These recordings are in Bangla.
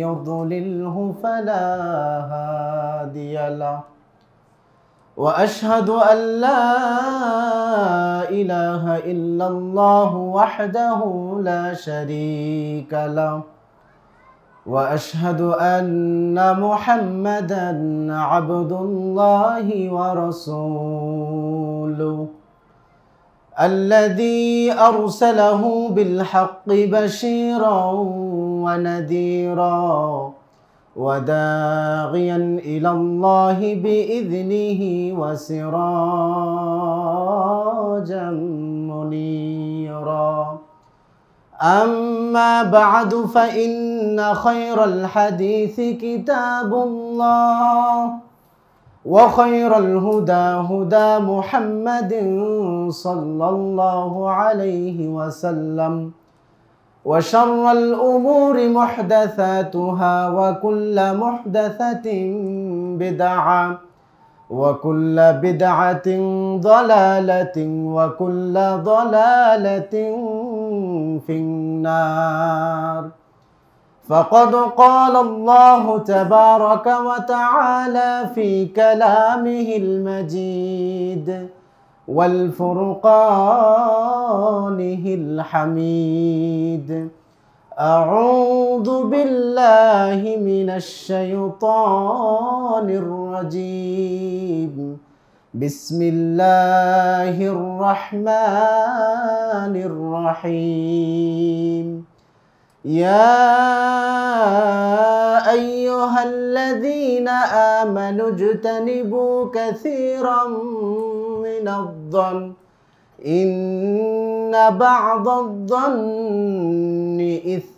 يضلله فلا هادي له واشهد ان لا اله الا الله وحده لا شريك له واشهد ان محمدا عبد الله ورسوله الذي أرسله بالحق بشيرا ونذيرا وداعيا إلى الله بإذنه وسراجا منيرا أما بعد فإن خير الحديث كتاب الله وخير الهدى هدى محمد صلى الله عليه وسلم وشر الأمور محدثاتها وكل محدثة بدعة وكل بدعة ضلالة وكل ضلالة في النار فقد قال الله تبارك وتعالى في كلامه المجيد والفرقانه الحميد أعوذ بالله من الشيطان الرجيم بسم الله الرحمن الرحيم يا أيها الذين آمنوا اجتنبوا كثيرا من الظن إن بعض الظن إثم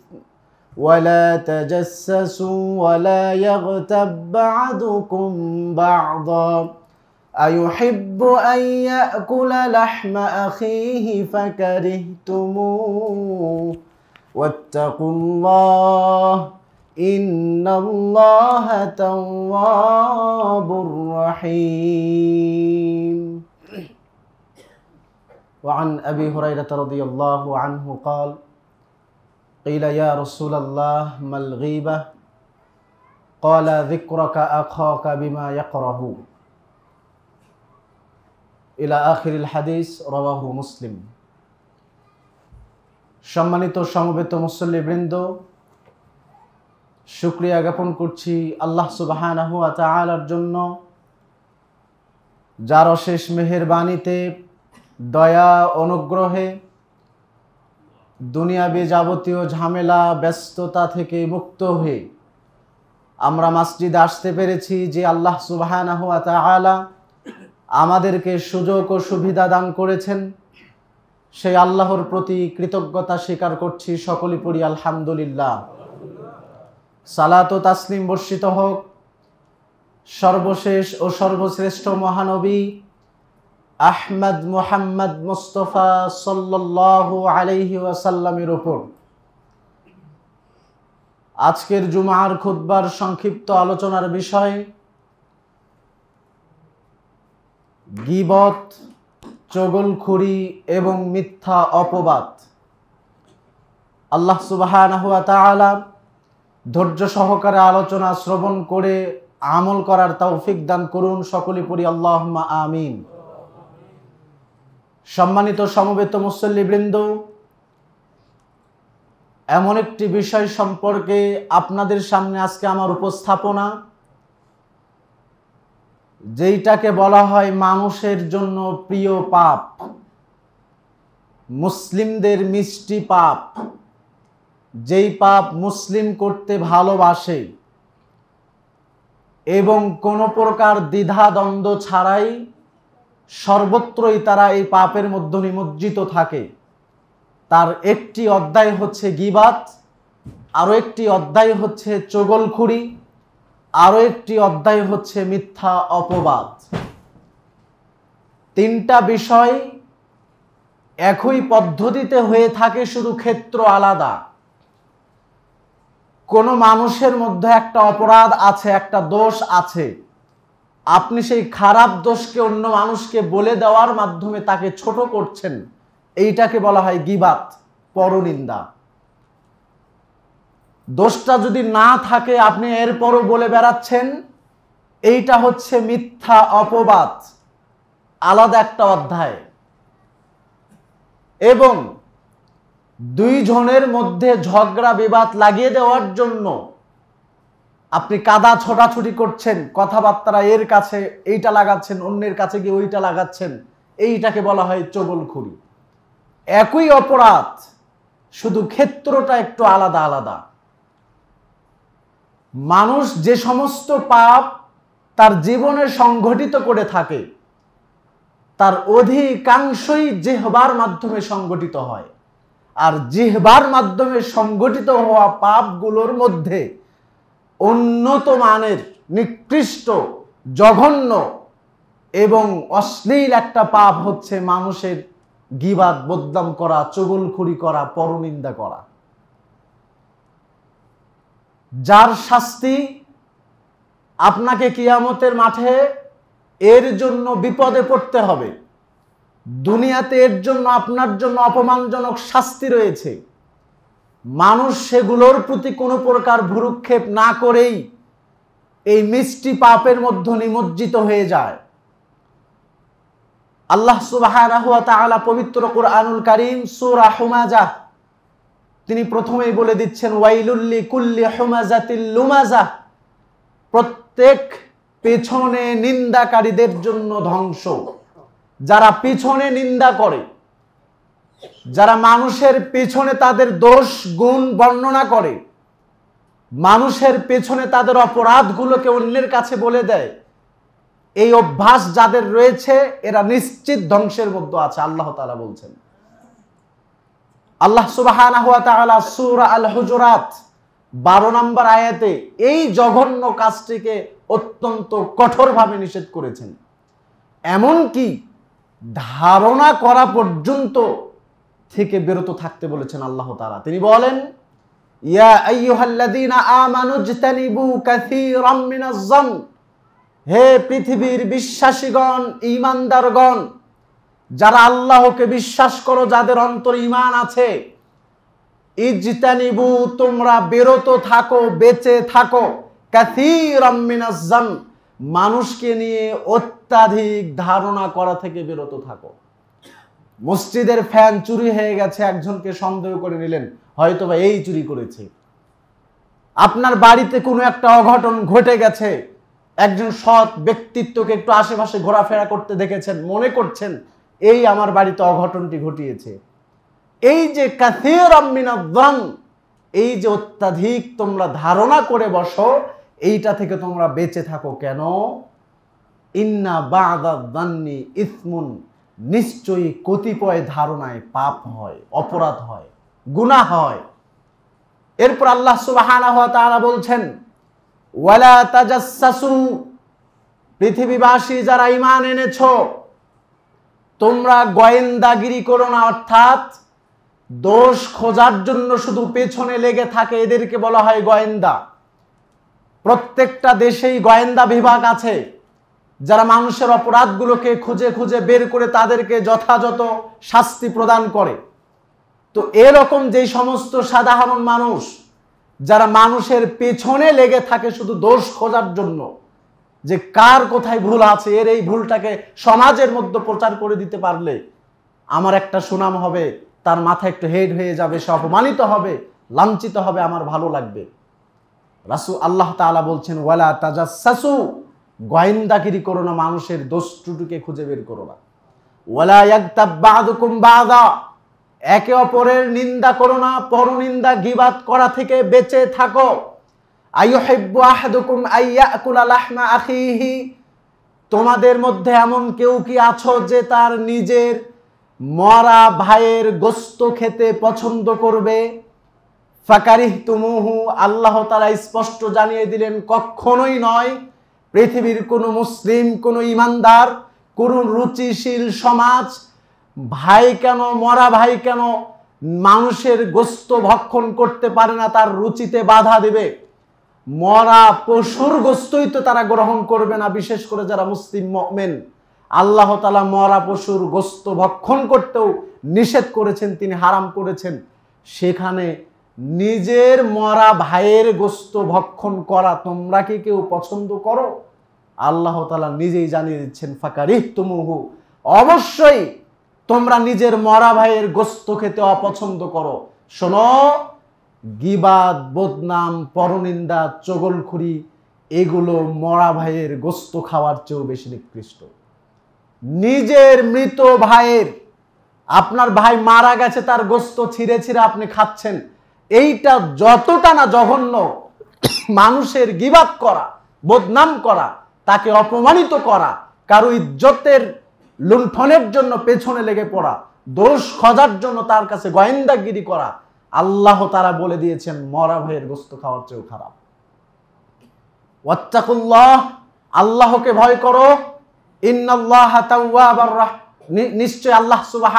ولا تجسسوا ولا يغتب بعضكم بعضا أيحب أن يأكل لحم أخيه فكرهتموه واتقوا الله إن الله تواب رحيم وعن أبي هريرة رضي الله عنه قال قيل يا رسول الله ما الغيبة قال ذكرك أخاك بما يقره إلى آخر الحديث رواه مسلم সম্মানিত সমবেত মুসল্লিবৃন্দ শুক্রিয়া জ্ঞাপন করছি আল্লাহ সুবাহানাহু আতালার জন্য যার অশেষ মেহেরবাণীতে বাণীতে দয়া অনুগ্রহে দুনিয়াবি যাবতীয় ঝামেলা ব্যস্ততা থেকে মুক্ত হয়ে আমরা মাসজিদ আসতে পেরেছি যে আল্লাহ সুবাহানাহ আমাদেরকে সুযোগ ও সুবিধা দান করেছেন সেই আল্লাহর প্রতি কৃতজ্ঞতা স্বীকার করছি সকলে পড়ি আলহামদুলিল্লাহ সালাত ও তাসলিম বর্ষিত হোক সর্বশেষ ও সর্বশ্রেষ্ঠ মহানবী আহমদ মোহাম্মদ মোস্তফা সাল্লাহ আলাইহি ওয়াসাল্লামের ওপর আজকের জুমার খুদ্বার সংক্ষিপ্ত আলোচনার বিষয় গিবত চগলখুরি এবং মিথ্যা অপবাদ আল্লাহ সুবাহ ধৈর্য সহকারে আলোচনা শ্রবণ করে আমল করার তৌফিক দান করুন সকলে পড়ি আল্লাহ আমিন সম্মানিত সমবেত মুসল্লিবৃন্দ এমন একটি বিষয় সম্পর্কে আপনাদের সামনে আজকে আমার উপস্থাপনা যেইটাকে বলা হয় মানুষের জন্য প্রিয় পাপ মুসলিমদের মিষ্টি পাপ যেই পাপ মুসলিম করতে ভালোবাসে এবং কোনো প্রকার দ্বিধাদ্বন্দ্ব ছাড়াই সর্বত্রই তারা এই পাপের মধ্যে নিমজ্জিত থাকে তার একটি অধ্যায় হচ্ছে গিবাত আরও একটি অধ্যায় হচ্ছে চোগলখুড়ি আরও একটি অধ্যায় হচ্ছে মিথ্যা অপবাদ তিনটা বিষয় একই পদ্ধতিতে হয়ে থাকে শুধু ক্ষেত্র আলাদা কোনো মানুষের মধ্যে একটা অপরাধ আছে একটা দোষ আছে আপনি সেই খারাপ দোষকে অন্য মানুষকে বলে দেওয়ার মাধ্যমে তাকে ছোট করছেন এইটাকে বলা হয় গিবাত পরনিন্দা দোষটা যদি না থাকে আপনি এরপরও বলে বেড়াচ্ছেন এইটা হচ্ছে মিথ্যা অপবাদ আলাদা একটা অধ্যায় এবং দুইজনের মধ্যে ঝগড়া বিবাদ লাগিয়ে দেওয়ার জন্য আপনি কাদা ছোটাছুটি করছেন কথাবার্তারা এর কাছে এইটা লাগাচ্ছেন অন্যের কাছে গিয়ে ওইটা লাগাচ্ছেন এইটাকে বলা হয় চবলখুরি একই অপরাধ শুধু ক্ষেত্রটা একটু আলাদা আলাদা মানুষ যে সমস্ত পাপ তার জীবনে সংঘটিত করে থাকে তার অধিকাংশই জেহবার মাধ্যমে সংগঠিত হয় আর জিহবার মাধ্যমে সংগঠিত হওয়া পাপগুলোর মধ্যে উন্নত মানের নিকৃষ্ট জঘন্য এবং অশ্লীল একটা পাপ হচ্ছে মানুষের গিবাদ বদনাম করা চগলখুরি করা পরনিন্দা করা যার শাস্তি আপনাকে কিয়ামতের মাঠে এর জন্য বিপদে পড়তে হবে দুনিয়াতে এর জন্য আপনার জন্য অপমানজনক শাস্তি রয়েছে মানুষ সেগুলোর প্রতি কোনো প্রকার ভুরুক্ষেপ না করেই এই মিষ্টি পাপের মধ্যে নিমজ্জিত হয়ে যায় আল্লাহ সুবাহারা পবিত্র কোরআনুল করিম সুর আহমাজা তিনি প্রথমেই বলে দিচ্ছেন ওয়াইলুল্লি কুল্লি তিল্লুমাজা প্রত্যেক পেছনে নিন্দাকারীদের জন্য ধ্বংস যারা পিছনে নিন্দা করে যারা মানুষের পেছনে তাদের দোষ গুণ বর্ণনা করে মানুষের পেছনে তাদের অপরাধগুলোকে অন্যের কাছে বলে দেয় এই অভ্যাস যাদের রয়েছে এরা নিশ্চিত ধ্বংসের মধ্যে আছে আল্লাহ তালা বলছেন আল্লাহ সুবাহ সুর আল হুজরাত বারো নম্বর আয়াতে এই জঘন্য কাজটিকে অত্যন্ত কঠোরভাবে নিষেধ করেছেন এমনকি ধারণা করা পর্যন্ত থেকে বিরত থাকতে বলেছেন আল্লাহ তারা তিনি বলেন হে পৃথিবীর বিশ্বাসীগণ ইমানদারগণ যারা আল্লাহকে বিশ্বাস করো যাদের অন্তর ইমান আছে ইজতানিবু তোমরা বিরত থাকো বেঁচে থাকো মানুষকে নিয়ে অত্যাধিক ধারণা করা থেকে বিরত থাকো মসজিদের ফ্যান চুরি হয়ে গেছে একজনকে সন্দেহ করে নিলেন হয়তো বা এই চুরি করেছে আপনার বাড়িতে কোনো একটা অঘটন ঘটে গেছে একজন সৎ ব্যক্তিত্বকে একটু আশেপাশে ঘোরাফেরা করতে দেখেছেন মনে করছেন এই আমার বাড়িতে অঘটনটি ঘটিয়েছে এই যে কাথির আমিনাদ্দান এই যে অত্যাধিক তোমরা ধারণা করে বসো এইটা থেকে তোমরা বেঁচে থাকো কেন ইন্না বাদান্নি ইসমুন নিশ্চয়ই কতিপয় ধারণায় পাপ হয় অপরাধ হয় গুণা হয় এরপর আল্লাহ সুবাহ তারা বলছেন ওয়ালা পৃথিবীবাসী যারা ইমান এনেছ তোমরা গোয়েন্দাগিরি করো না অর্থাৎ দোষ খোঁজার জন্য শুধু পেছনে লেগে থাকে এদেরকে বলা হয় গোয়েন্দা প্রত্যেকটা দেশেই গোয়েন্দা বিভাগ আছে যারা মানুষের অপরাধগুলোকে খুঁজে খুঁজে বের করে তাদেরকে যথাযথ শাস্তি প্রদান করে তো এরকম যে সমস্ত সাধারণ মানুষ যারা মানুষের পেছনে লেগে থাকে শুধু দোষ খোঁজার জন্য যে কার কোথায় ভুল আছে এর এই ভুলটাকে সমাজের মধ্যে প্রচার করে দিতে পারলে আমার একটা সুনাম হবে তার মাথা একটু হেড হয়ে যাবে সে অপমানিত হবে লাঞ্ছিত হবে আমার ভালো লাগবে রাসু আল্লাহ তালা বলছেন ওয়ালা তাজাসু গোয়েন্দাগিরি করো না মানুষের দোষটুটুকে খুঁজে বের করো না ওয়ালা ইয়াগতাবাদুকুম একে অপরের নিন্দা করো না পরনিন্দা গিবাদ করা থেকে বেঁচে থাকো তোমাদের মধ্যে এমন কেউ কি আছো যে তার নিজের মরা ভাইয়ের গোস্ত খেতে পছন্দ করবে ফাকারিহ তুমুহু আল্লাহ তারা স্পষ্ট জানিয়ে দিলেন কখনোই নয় পৃথিবীর কোনো মুসলিম কোনো ইমানদার কোন রুচিশীল সমাজ ভাই কেন মরা ভাই কেন মানুষের গোস্ত ভক্ষণ করতে পারে না তার রুচিতে বাধা দেবে মরা পশুর গোস্তই তো তারা গ্রহণ করবে না বিশেষ করে যারা মুসলিম মেন আল্লাহ তালা মরা পশুর গোস্ত ভক্ষণ করতেও নিষেধ করেছেন তিনি হারাম করেছেন সেখানে নিজের মরা ভাইয়ের গোস্ত ভক্ষণ করা তোমরা কি কেউ পছন্দ করো আল্লাহ তালা নিজেই জানিয়ে দিচ্ছেন ফাঁকা তুমুহু অবশ্যই তোমরা নিজের মরা ভাইয়ের গোস্ত খেতে অপছন্দ করো শোনো গিবাদ বদনাম পরনিন্দা চগলখুরি এগুলো মরা ভাইয়ের গোস্ত খাওয়ার চেয়েও বেশি নিকৃষ্ট নিজের মৃত ভাইয়ের আপনার ভাই মারা গেছে তার গোস্ত ছিঁড়ে ছিঁড়ে আপনি খাচ্ছেন এইটা যতটা না জঘন্য মানুষের গিবাদ করা বদনাম করা তাকে অপমানিত করা কারো ইজ্জতের লুণ্ঠনের জন্য পেছনে লেগে পড়া দোষ খজার জন্য তার কাছে গোয়েন্দাগিরি করা আল্লাহ তারা বলে দিয়েছেন মরা ভাইয়ের গোস্ত খাওয়ার চেয়েও খারাপ ওয়াত্তাকুল্লাহ আল্লাহকে ভয় করো ইন্নাল্লাহ নিশ্চয় আল্লাহ সুবাহ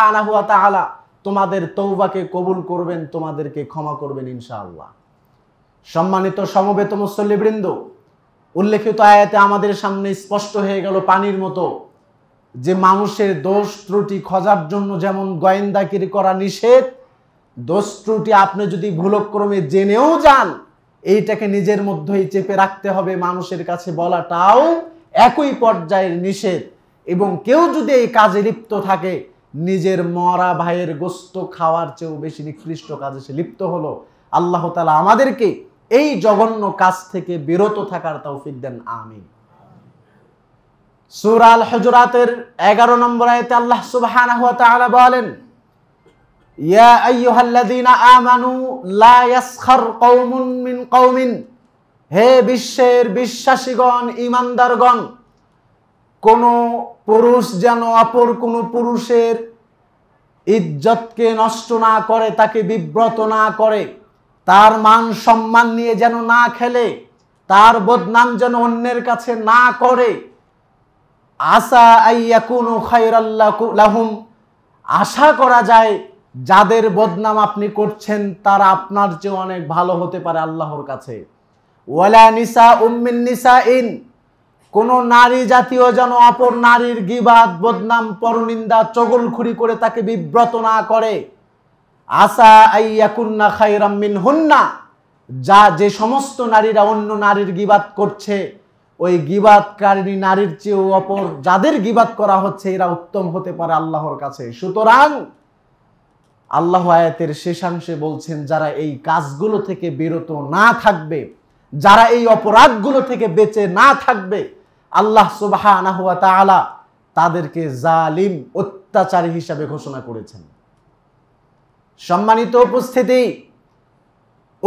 আলা তোমাদের তৌবাকে কবুল করবেন তোমাদেরকে ক্ষমা করবেন ইনশাআল্লাহ সম্মানিত সমবেত মুসল্লিবৃন্দ উল্লেখিত আয়াতে আমাদের সামনে স্পষ্ট হয়ে গেল পানির মতো যে মানুষের দোষ ত্রুটি খোঁজার জন্য যেমন গোয়েন্দাগিরি করা নিষেধ দোষ ত্রুটি আপনি যদি ভুলক্রমে জেনেও যান এইটাকে নিজের মধ্যেই চেপে রাখতে হবে মানুষের কাছে বলাটাও একই পর্যায়ের নিষেধ এবং কেউ যদি এই কাজে লিপ্ত থাকে নিজের মরা ভাইয়ের গোস্ত খাওয়ার চেয়েও বেশি নিকৃষ্ট কাজে সে লিপ্ত হলো আল্লাহ তালা আমাদেরকে এই জঘন্য কাজ থেকে বিরত থাকার তৌফিক দেন আমি সুরাল হজরাতের এগারো নম্বর আয়তে আল্লাহ সুবাহ বলেন ইয়া আইয়ুহাল্লাযীনা আমানু লা ইয়াসখার কওমুন হে বিশ্বের বিশ্বাসীগণ ইমানদারগণ কোনো পুরুষ যেন অপর কোনো পুরুষের ইজ্জতকে নষ্ট না করে তাকে বিব্রত না করে তার মান সম্মান নিয়ে যেন না খেলে তার বদনাম যেন অন্যের কাছে না করে আশা আইয়াকুনু লাহুম আশা করা যায় যাদের বদনাম আপনি করছেন তারা আপনার চেয়ে অনেক ভালো হতে পারে আল্লাহর কাছে ওয়ালা নিসা উম্মিন নিসা ইন কোনো নারী জাতীয় যেন অপর নারীর গিবাদ বদনাম পরনিন্দা চগলখুরি করে তাকে বিব্রত না করে আসা আইয়াকুন্না খাইরাম্মিন হুন্না যা যে সমস্ত নারীরা অন্য নারীর গিবাদ করছে ওই গিবাদকারিণী নারীর চেয়েও অপর যাদের গিবাদ করা হচ্ছে এরা উত্তম হতে পারে আল্লাহর কাছে সুতরাং আল্লাহ আয়াতের শেষাংশে বলছেন যারা এই কাজগুলো থেকে বিরত না থাকবে যারা এই অপরাধগুলো থেকে বেঁচে না থাকবে আল্লাহ সুবাহ তাদেরকে জালিম অত্যাচারী হিসাবে ঘোষণা করেছেন সম্মানিত উপস্থিতি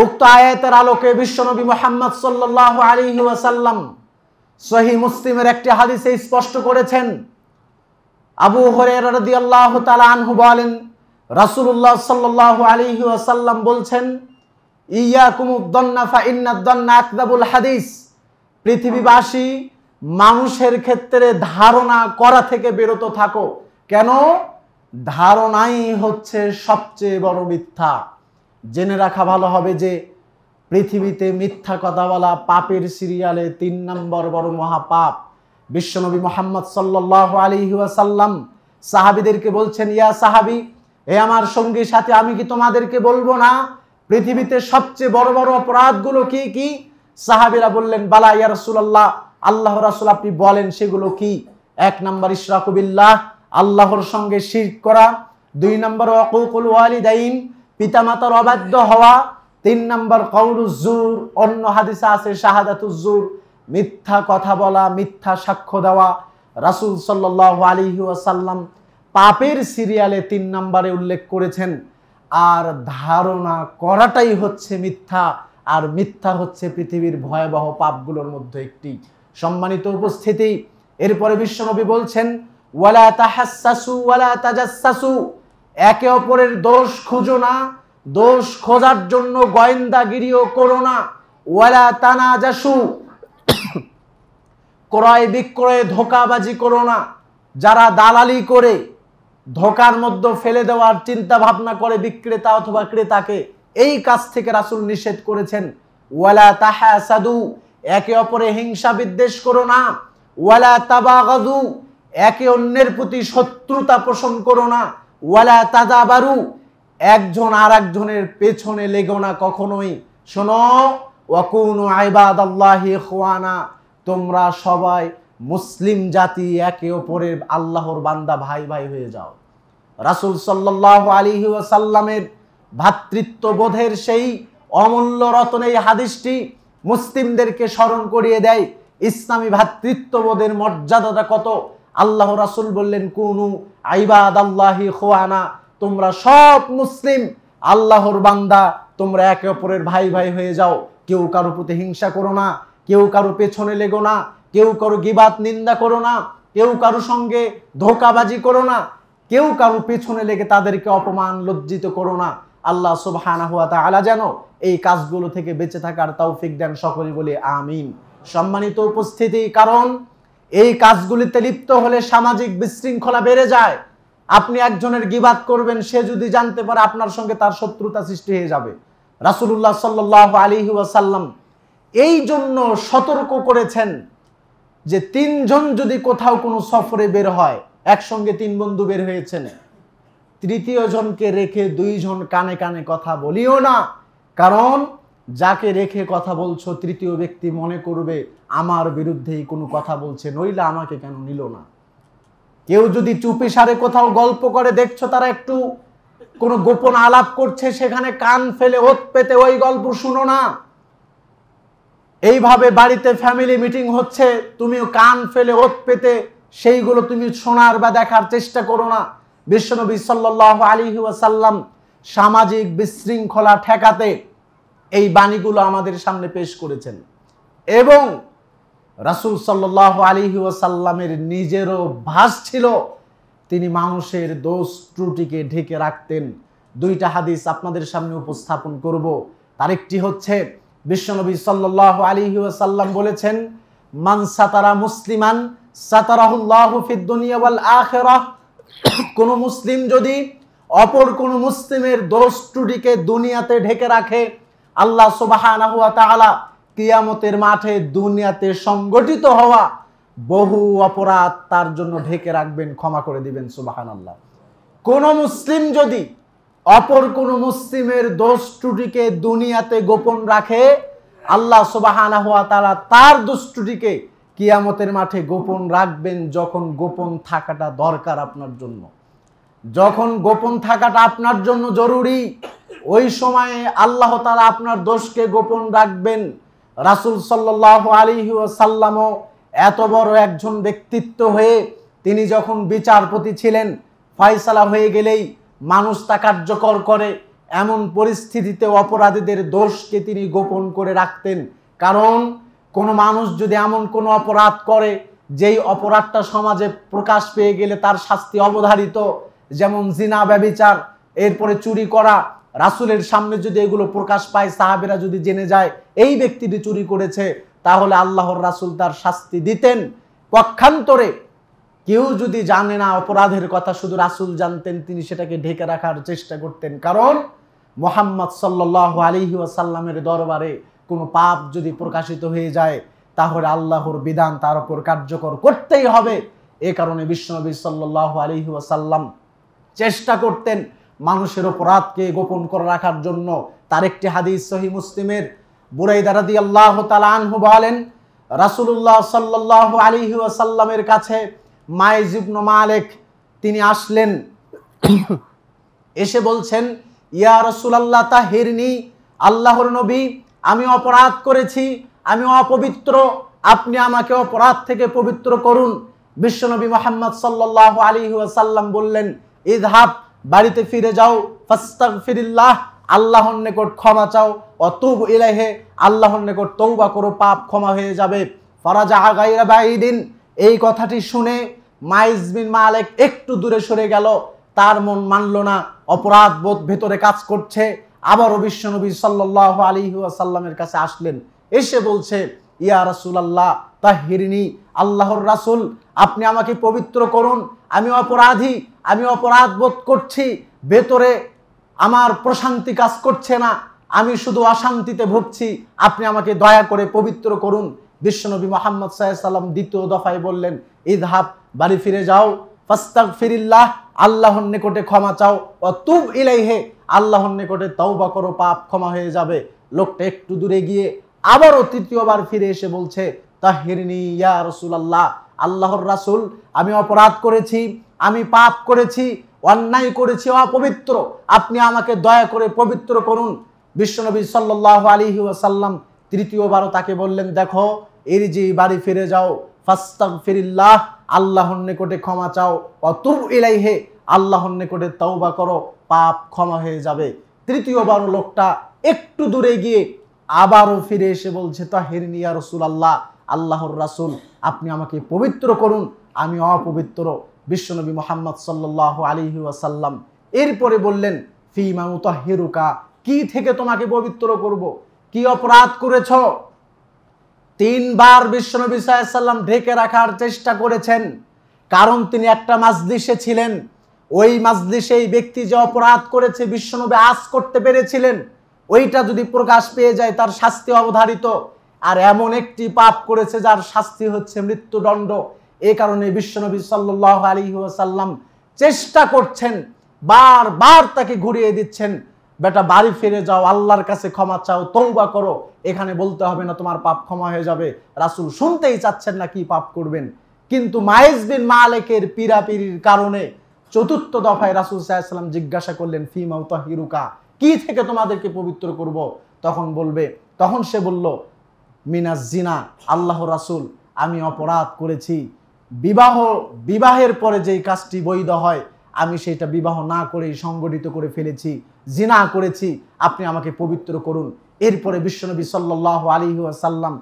উক্ত আয়াতের আলোকে বিশ্বনবী মোহাম্মদ সাল্লাহ আলী ওয়াসাল্লাম সহি মুসলিমের একটি হাদিসে স্পষ্ট করেছেন আবু হরে রদি আল্লাহ আনহু বলেন রাসুল্লাহ সাল্লাহ আলী ওয়াসাল্লাম বলছেন ইয়া কুমুদ্দন্না ফা ইন্নাদ্দন্না আকদাবুল হাদিস পৃথিবীবাসী মানুষের ক্ষেত্রে ধারণা করা থেকে বিরত থাকো কেন ধারণাই হচ্ছে সবচেয়ে বড় মিথ্যা জেনে রাখা ভালো হবে যে পৃথিবীতে মিথ্যা কথা বলা পাপের সিরিয়ালে তিন নম্বর বড় মহাপাপ বিশ্বনবী মোহাম্মদ সাল্লাহ সাল্লাম সাহাবিদেরকে বলছেন ইয়া সাহাবি এ আমার সঙ্গী সাথে আমি কি তোমাদেরকে বলবো না পৃথিবীতে সবচেয়ে বড় বড় অপরাধগুলো কি কি সাহাবিরা বললেন বালা ইয়ারসুল্লাহ আল্লাহ রাসুল আপনি বলেন সেগুলো কি এক নম্বর ইশরাকুবিল্লাহ আল্লাহর সঙ্গে শির্ক করা দুই নম্বর অকুকুল ওয়ালিদাইন পিতামাতার অবাধ্য হওয়া তিন নম্বর কৌরুজুর অন্য হাদিসা আছে শাহাদাতুজুর মিথ্যা কথা বলা মিথ্যা সাক্ষ্য দেওয়া রাসুল সাল্লাহ আলিহি আসাল্লাম পাপের সিরিয়ালে তিন নম্বরে উল্লেখ করেছেন আর ধারণা করাটাই হচ্ছে মিথ্যা আর মিথ্যা হচ্ছে পৃথিবীর ভয়াবহ পাপগুলোর মধ্যে একটি সম্মানিত উপস্থিতি এরপরে বিশ্বনবী বলছেন ওয়ালা তাহাসু ওয়ালা তাজাসু একে অপরের দোষ খুঁজো না দোষ খোঁজার জন্য গোয়েন্দাগিরিও করো না ওয়ালা তানাজাসু ক্রয় বিক্রয়ে ধোকাবাজি করো না যারা দালালি করে ধোকার মধ্যে ফেলে দেওয়ার চিন্তা ভাবনা করে বিক্রেতা অথবা ক্রেতাকে এই কাজ থেকে রাসুল নিষেধ করেছেন ওয়ালা তাহা সাদু একে অপরে হিংসা বিদ্বেষ করো না ওয়ালা তাবাগাদু একে অন্যের প্রতি শত্রুতা পোষণ করো না ওয়ালা তাদাবারু একজন আর একজনের পেছনে লেগো না কখনোই শোনো ওয়াকুন আইবাদ আল্লাহি খোয়ানা তোমরা সবাই মুসলিম জাতি একে অপরের আল্লাহর বান্দা ভাই ভাই হয়ে যাও রাসুল সাল্লাহ আলী ওয়াসাল্লামের ভাতৃত্ববোধের সেই অমূল্য রতন হাদিসটি মুসলিমদেরকে স্মরণ করিয়ে দেয় ইসলামী ভ্রাতৃত্ববোধের মর্যাদাটা কত আল্লাহ রাসুল বললেন কুনু আইবাদ আল্লাহি খোয়ানা তোমরা সব মুসলিম আল্লাহর বান্দা তোমরা একে অপরের ভাই ভাই হয়ে যাও কেউ কারো প্রতি হিংসা করো না কেউ কারো পেছনে লেগো না কেউ কারো গিবাত নিন্দা করো না কেউ কারো সঙ্গে ধোকাবাজি করো না কেউ কারো পেছনে লেগে তাদেরকে অপমান লজ্জিত করো না আল্লাহ সুবহানা হুয়া যেন এই কাজগুলো থেকে বেঁচে থাকার তৌফিক দেন সকলে বলে আমিন সম্মানিত উপস্থিতি কারণ এই কাজগুলিতে লিপ্ত হলে সামাজিক বিশৃঙ্খলা বেড়ে যায় আপনি একজনের গিবাদ করবেন সে যদি জানতে পারে আপনার সঙ্গে তার শত্রুতা সৃষ্টি হয়ে যাবে রাসুল্লাহ সাল্লাহ আলী সাল্লাম এই জন্য সতর্ক করেছেন যে তিনজন যদি কোথাও কোনো সফরে বের হয় একসঙ্গে তিন বন্ধু বের হয়েছেন তৃতীয় জনকে রেখে দুইজন কানে কানে কথা বলিও না কারণ যাকে রেখে কথা বলছো তৃতীয় ব্যক্তি মনে করবে আমার বিরুদ্ধেই কোনো কথা বলছে নইলে আমাকে কেন নিল না কেউ যদি চুপি সারে কোথাও গল্প করে দেখছো তারা একটু কোনো গোপন আলাপ করছে সেখানে কান ফেলে ওত পেতে ওই গল্প শুনো না এইভাবে বাড়িতে ফ্যামিলি মিটিং হচ্ছে তুমিও কান ফেলে ওত পেতে সেইগুলো তুমি শোনার বা দেখার চেষ্টা করো না বিশ্বনবী সাল্লাহ আলী ওয়াসাল্লাম সামাজিক বিশৃঙ্খলা ঠেকাতে এই বাণীগুলো আমাদের সামনে পেশ করেছেন এবং রাসুল সাল্লাহ আলী ওয়াসাল্লামের নিজেরও ভাস ছিল তিনি মানুষের দোষ ত্রুটিকে ঢেকে রাখতেন দুইটা হাদিস আপনাদের সামনে উপস্থাপন করব তার একটি হচ্ছে বিশ্বনবী সাল্লাহ আলী ওয়াসাল্লাম বলেছেন মান সাতারা মুসলিমান সাতারাহুল্লাহ ফিদ্দুনিয়া ওয়াল আখেরাহ কোনো মুসলিম যদি অপর কোনো মুসলিমের দোষটুটিকে দুনিয়াতে ঢেকে রাখে আল্লাহ সুবাহানা কিয়ামতের মাঠে দুনিয়াতে সংগঠিত হওয়া বহু অপরাধ তার জন্য ঢেকে রাখবেন ক্ষমা করে দিবেন সুবাহান আল্লাহ কোন মুসলিম যদি অপর কোন মুসলিমের দোষ ত্রুটিকে দুনিয়াতে গোপন রাখে আল্লাহ সুবাহানা হুয়া তারা তার দুষ্টুটিকে কিয়ামতের মাঠে গোপন রাখবেন যখন গোপন থাকাটা দরকার আপনার জন্য যখন গোপন থাকাটা আপনার জন্য জরুরি ওই সময়ে আল্লাহ তারা আপনার দোষকে গোপন রাখবেন রাসুল সাল্লাহ আলী সাল্লামও এত বড় একজন ব্যক্তিত্ব হয়ে তিনি যখন বিচারপতি ছিলেন ফয়সালা হয়ে গেলেই মানুষ তা কার্যকর করে এমন পরিস্থিতিতে অপরাধীদের দোষকে তিনি গোপন করে রাখতেন কারণ কোনো মানুষ যদি এমন কোনো অপরাধ করে যেই অপরাধটা সমাজে প্রকাশ পেয়ে গেলে তার শাস্তি অবধারিত যেমন জিনা ব্যবিচার এরপরে চুরি করা রাসুলের সামনে যদি এগুলো প্রকাশ পায় সাহাবেরা যদি জেনে যায় এই ব্যক্তিটি চুরি করেছে তাহলে আল্লাহর রাসুল তার শাস্তি দিতেন পক্ষান্তরে কেউ যদি জানে না অপরাধের কথা শুধু রাসুল জানতেন তিনি সেটাকে ঢেকে রাখার চেষ্টা করতেন কারণ মোহাম্মদ সাল্লাহ আলিহি ওয়াসাল্লামের দরবারে কোনো পাপ যদি প্রকাশিত হয়ে যায় তাহলে আল্লাহর বিধান তার উপর কার্যকর করতেই হবে এ কারণে বিশ্বনবী সাল্লাহ আলী ওয়াসাল্লাম চেষ্টা করতেন মানুষের অপরাধকে গোপন করে রাখার জন্য তার একটি হাদিস সহি মুসলিমের বুরাইদা রাদি আল্লাহ তালানহু বলেন রাসুল্লাহ সাল্লাহ আলী ওয়াসাল্লামের কাছে মাইজিবন মালেক তিনি আসলেন এসে বলছেন ইয়া রসুল আল্লাহ তাহিরনি আল্লাহর নবী আমি অপরাধ করেছি আমি অপবিত্র আপনি আমাকে অপরাধ থেকে পবিত্র করুন বিশ্বনবী মোহাম্মদ সাল্লাহ আলী সাল্লাম বললেন হাব বাড়িতে ফিরে যাও ফিরিল্লাহ আল্লাহর নিকট ক্ষমা চাও অতুব ইলাহে আল্লাহর নিকট তৌবা করো পাপ ক্ষমা হয়ে যাবে ফরাজা আগাইরা বাইদিন এই কথাটি শুনে মাইজবিন মালেক একটু দূরে সরে গেল তার মন মানল না অপরাধ বোধ ভেতরে কাজ করছে আবারও বিশ্বনবী সাল্লাহ আলী আসাল্লামের কাছে আসলেন এসে বলছে ইয়া রাসুল আল্লাহ তাহিরিনী আল্লাহর রাসুল আপনি আমাকে পবিত্র করুন আমি অপরাধী আমি অপরাধ বোধ করছি ভেতরে আমার প্রশান্তি কাজ করছে না আমি শুধু অশান্তিতে ভুগছি আপনি আমাকে দয়া করে পবিত্র করুন বিশ্বনবী মোহাম্মদ সাল্লাম দ্বিতীয় দফায় বললেন ইদ হাব বাড়ি ফিরে যাও ফাস্তাক ফিরিল্লাহ আল্লাহর নিকটে ক্ষমা চাও ও তুব ইলাইহে আল্লাহর নিকটে তওবা করো পাপ ক্ষমা হয়ে যাবে লোকটা একটু দূরে গিয়ে আবারও তৃতীয়বার ফিরে এসে বলছে তাহিরনি ইয়া রসুল আল্লাহর রাসুল আমি অপরাধ করেছি আমি পাপ করেছি অন্যায় করেছি অপবিত্র আপনি আমাকে দয়া করে পবিত্র করুন বিশ্বনবী সাল্লাহ আলী ওয়াসাল্লাম তৃতীয়বারও তাকে বললেন দেখো এর যে বাড়ি ফিরে যাও ফাস্তাক ফিরিল্লাহ আল্লাহর নিকটে ক্ষমা চাও অতুর হে আল্লাহর নিকটে বা করো পাপ ক্ষমা হয়ে যাবে তৃতীয়বার লোকটা একটু দূরে গিয়ে আবারও ফিরে এসে বলছে তাহিরনি নিয়া রসুল আল্লাহ আল্লাহর রাসুল আপনি আমাকে পবিত্র করুন আমি অপবিত্র বিশ্বনবী মোহাম্মদ সাল্লাহ আলী ওয়াসাল্লাম এরপরে বললেন ফিমা তাহিরুকা কি থেকে তোমাকে পবিত্র করব কি অপরাধ করেছ তিনবার বিশ্বনবী সাল্লাম ঢেকে রাখার চেষ্টা করেছেন কারণ তিনি একটা মাজলিসে ছিলেন ওই মাজলিসে এই ব্যক্তি যে অপরাধ করেছে বিশ্বনবী আজ করতে পেরেছিলেন ওইটা যদি প্রকাশ পেয়ে যায় তার শাস্তি অবধারিত আর এমন একটি পাপ করেছে যার শাস্তি হচ্ছে মৃত্যুদণ্ড এ কারণে বিশ্বনবী সাল্লাহ আলী ওয়াসাল্লাম চেষ্টা করছেন বারবার তাকে ঘুরিয়ে দিচ্ছেন বেটা বাড়ি ফিরে যাও আল্লাহর কাছে ক্ষমা চাও তৌবা করো এখানে বলতে হবে না তোমার পাপ ক্ষমা হয়ে যাবে রাসুল শুনতেই চাচ্ছেন না কি পাপ করবেন কিন্তু মায়েজ বিন মালেকের পিড়ির কারণে চতুর্থ দফায় রাসুল সাহায্লাম জিজ্ঞাসা করলেন ফি ফিমাউ তাহিরুকা কি থেকে তোমাদেরকে পবিত্র করব তখন বলবে তখন সে বলল মিনাজ জিনা আল্লাহ রাসুল আমি অপরাধ করেছি বিবাহ বিবাহের পরে যেই কাজটি বৈধ হয় আমি সেটা বিবাহ না করে সংগঠিত করে ফেলেছি জিনা করেছি আপনি আমাকে পবিত্র করুন এরপরে বিশ্বনবী সাল্লাহ আলী সাল্লাম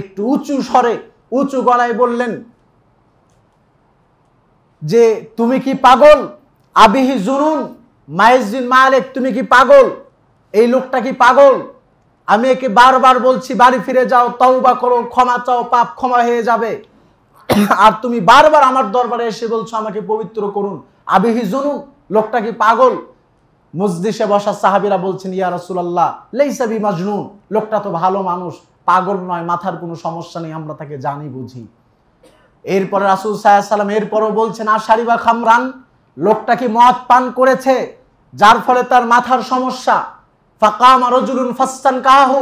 একটু উঁচু স্বরে উঁচু গলায় বললেন যে তুমি কি পাগল আবিহি জুনুন মায়েজিন মালেক তুমি কি পাগল এই লোকটা কি পাগল আমি একে বারবার বলছি বাড়ি ফিরে যাও তাও বা করো ক্ষমা চাও পাপ ক্ষমা হয়ে যাবে আর তুমি বারবার আমার দরবারে এসে বলছো আমাকে পবিত্র করুন আবিহি জুনুন লোকটা কি পাগল মসজিদে বসা সাহাবিরা বলছেন ইয়া রসুলাল্লাহ লেইসাবি মাজনুন লোকটা তো ভালো মানুষ পাগল নয় মাথার কোনো সমস্যা নেই আমরা তাকে জানি বুঝি এরপরে রাসুল সাল্লাম এরপরও বলছেন আশারি বা খামরান লোকটা কি মদ পান করেছে যার ফলে তার মাথার সমস্যা ফাকাম রজুলুন ফাস্তান কাহু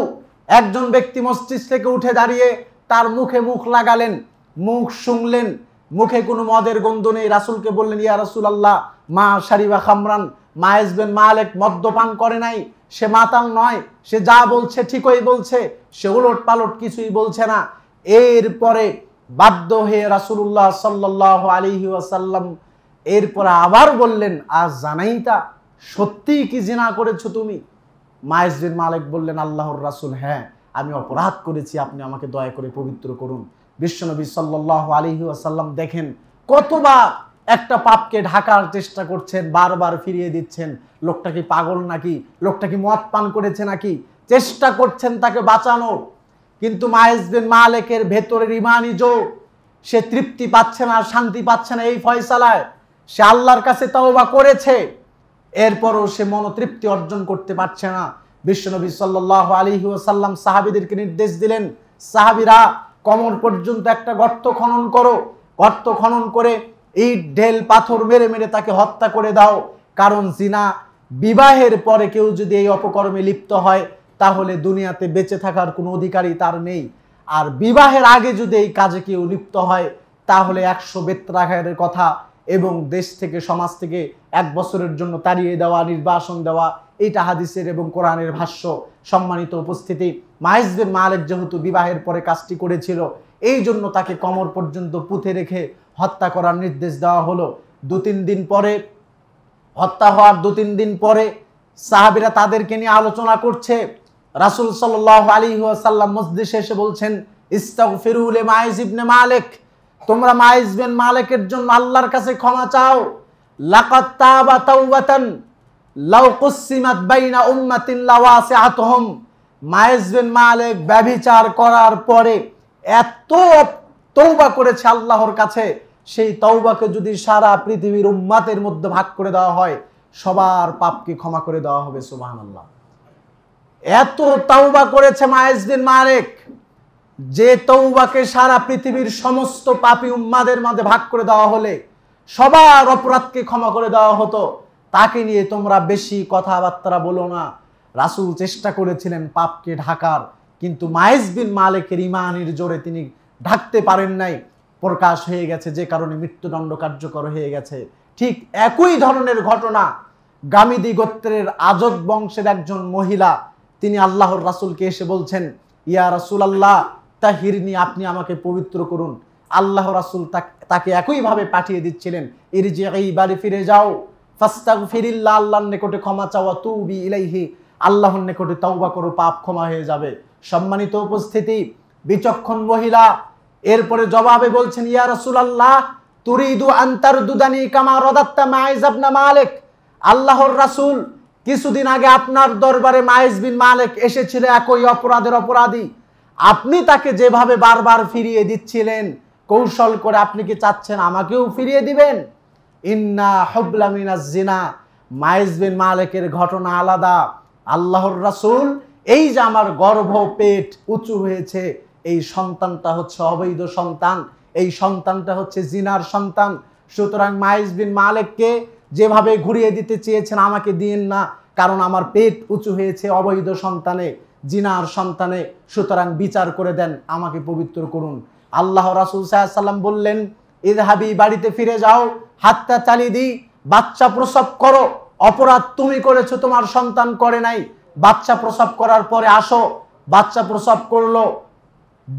একজন ব্যক্তি মস্তিষ্ক থেকে উঠে দাঁড়িয়ে তার মুখে মুখ লাগালেন মুখ শুনলেন মুখে কোনো মদের গন্ধ নেই রাসুলকে বললেন ইয়া রাসুল আল্লাহ মা শারিবা খামরান মা এসবেন মা আলেক মদ্যপান করে নাই সে মাতাল নয় সে যা বলছে ঠিকই বলছে সে উলট পালট কিছুই বলছে না এরপরে বাধ্য হয়ে রাসুল্লাহ সাল্লাহ আলিহি ওয়াসাল্লাম এরপরে আবার বললেন আর তা সত্যিই কি জিনা করেছো তুমি মায়েসবিন মালিক বললেন আল্লাহর রাসুল হ্যাঁ আমি অপরাধ করেছি আপনি আমাকে দয়া করে পবিত্র করুন বিশ্বনবী সাল্লাহ আলহি আসাল্লাম দেখেন কতবার একটা পাপকে ঢাকার চেষ্টা করছেন বারবার ফিরিয়ে দিচ্ছেন লোকটা কি পাগল নাকি লোকটা কি মদ পান করেছে নাকি চেষ্টা করছেন তাকে বাঁচানোর কিন্তু মাহেজবিন মালেকের ভেতরের ইমানি জোর সে তৃপ্তি পাচ্ছে না শান্তি পাচ্ছে না এই ফয়সালায় সে আল্লাহর কাছে তাওবা করেছে এরপরও সে মনতৃপ্তি অর্জন করতে পারছে না বিশ্বনবী সাল্লাহ আলী সাহাবিদেরকে নির্দেশ দিলেন সাহাবিরা কমর পর্যন্ত একটা গর্ত খনন করো গর্ত খনন করে ইট ঢেল পাথর মেরে মেরে তাকে হত্যা করে দাও কারণ জিনা বিবাহের পরে কেউ যদি এই অপকর্মে লিপ্ত হয় তাহলে দুনিয়াতে বেঁচে থাকার কোনো অধিকারই তার নেই আর বিবাহের আগে যদি এই কাজে কেউ লিপ্ত হয় তাহলে একশো বেত্রাঘারের কথা এবং দেশ থেকে সমাজ থেকে এক বছরের জন্য তাড়িয়ে দেওয়া নির্বাসন দেওয়া এটা হাদিসের এবং কোরআনের ভাষ্য সম্মানিত উপস্থিতি মাহেশদের মালেক যেহেতু বিবাহের পরে কাজটি করেছিল এই জন্য তাকে কমর পর্যন্ত পুঁথে রেখে হত্যা করার নির্দেশ দেওয়া হলো দু তিন দিন পরে হত্যা হওয়ার দু তিন দিন পরে সাহাবিরা তাদেরকে নিয়ে আলোচনা করছে রাসুল সাল্লাহ আলী সাল্লাম মসজিদ এসে বলছেন ইস্তাক ফিরুল মাইজ ইবনে মালেক তোমরা মাইজ বিন মালেকের জন্য আল্লাহর কাছে ক্ষমা চাও লাকাত তাওবাতান লাউকুসিমাত বাইনা উম্মাতিন লাওয়াসিআতহুম মায়েজবেন মালেক ব্যভিচার করার পরে এত তৌবা করেছে আল্লাহর কাছে সেই তৌবাকে যদি সারা পৃথিবীর উম্মাতের মধ্যে ভাগ করে দেওয়া হয় সবার পাপকে ক্ষমা করে দেওয়া হবে সুবাহান আল্লাহ এত তৌবা করেছে মায়েজদিন মালেক যে তৌবাকে সারা পৃথিবীর সমস্ত পাপি উম্মাদের মধ্যে ভাগ করে দেওয়া হলে সবার অপরাধকে ক্ষমা করে দেওয়া হতো তাকে নিয়ে তোমরা বেশি কথাবার্তা বলো না রাসুল চেষ্টা করেছিলেন পাপকে ঢাকার কিন্তু মায়েজ বিন মালেকের ইমানের জোরে তিনি ঢাকতে পারেন নাই প্রকাশ হয়ে গেছে যে কারণে মৃত্যুদণ্ড কার্যকর হয়ে গেছে ঠিক একই ধরনের ঘটনা গামিদি গোত্রের আজব বংশের একজন মহিলা তিনি আল্লাহর রাসুলকে এসে বলছেন ইয়া রাসুল আল্লাহ তাহিরনি আপনি আমাকে পবিত্র করুন আল্লাহ রাসুল তাকে একইভাবে পাঠিয়ে দিচ্ছিলেন এর যে এই বাড়ি ফিরে যাও ফাস্তাগ ফিরিল্লা আল্লাহর নিকটে ক্ষমা চাওয়া তুবি ইলাইহি আল্লাহর নিকটে তওবা করো পাপ ক্ষমা হয়ে যাবে সম্মানিত উপস্থিতি বিচক্ষণ মহিলা এরপরে জবাবে বলছেন ইয়া রাসূলুল্লাহ তুরিদু আন্তার দুদানি কামা রদাত্তা মাইজ আবনা মালিক আল্লাহর রাসূল কিছুদিন আগে আপনার দরবারে মাইজ বিন মালিক এসেছিল একই অপরাধের অপরাধী আপনি তাকে যেভাবে বারবার ফিরিয়ে দিচ্ছিলেন কৌশল করে আপনি কি চাচ্ছেন আমাকেও ফিরিয়ে দিবেন ইন্না হবলামিনা জিনা মাইজ বিন মালেকের ঘটনা আলাদা আল্লাহর রাসুল এই যে আমার গর্ভ পেট উঁচু হয়েছে এই সন্তানটা হচ্ছে অবৈধ সন্তান এই সন্তানটা হচ্ছে জিনার সন্তান সুতরাং মাইজ বিন মালেককে যেভাবে ঘুরিয়ে দিতে চেয়েছেন আমাকে দিন না কারণ আমার পেট উঁচু হয়েছে অবৈধ সন্তানে জিনার সন্তানে সুতরাং বিচার করে দেন আমাকে পবিত্র করুন আল্লাহ রাসুল সাল্লাম বললেন ইদহাবি বাড়িতে ফিরে যাও হাতটা চালিয়ে দিই বাচ্চা প্রসব করো অপরাধ তুমি করেছো তোমার সন্তান করে নাই বাচ্চা প্রসব করার পরে আসো বাচ্চা প্রসব করলো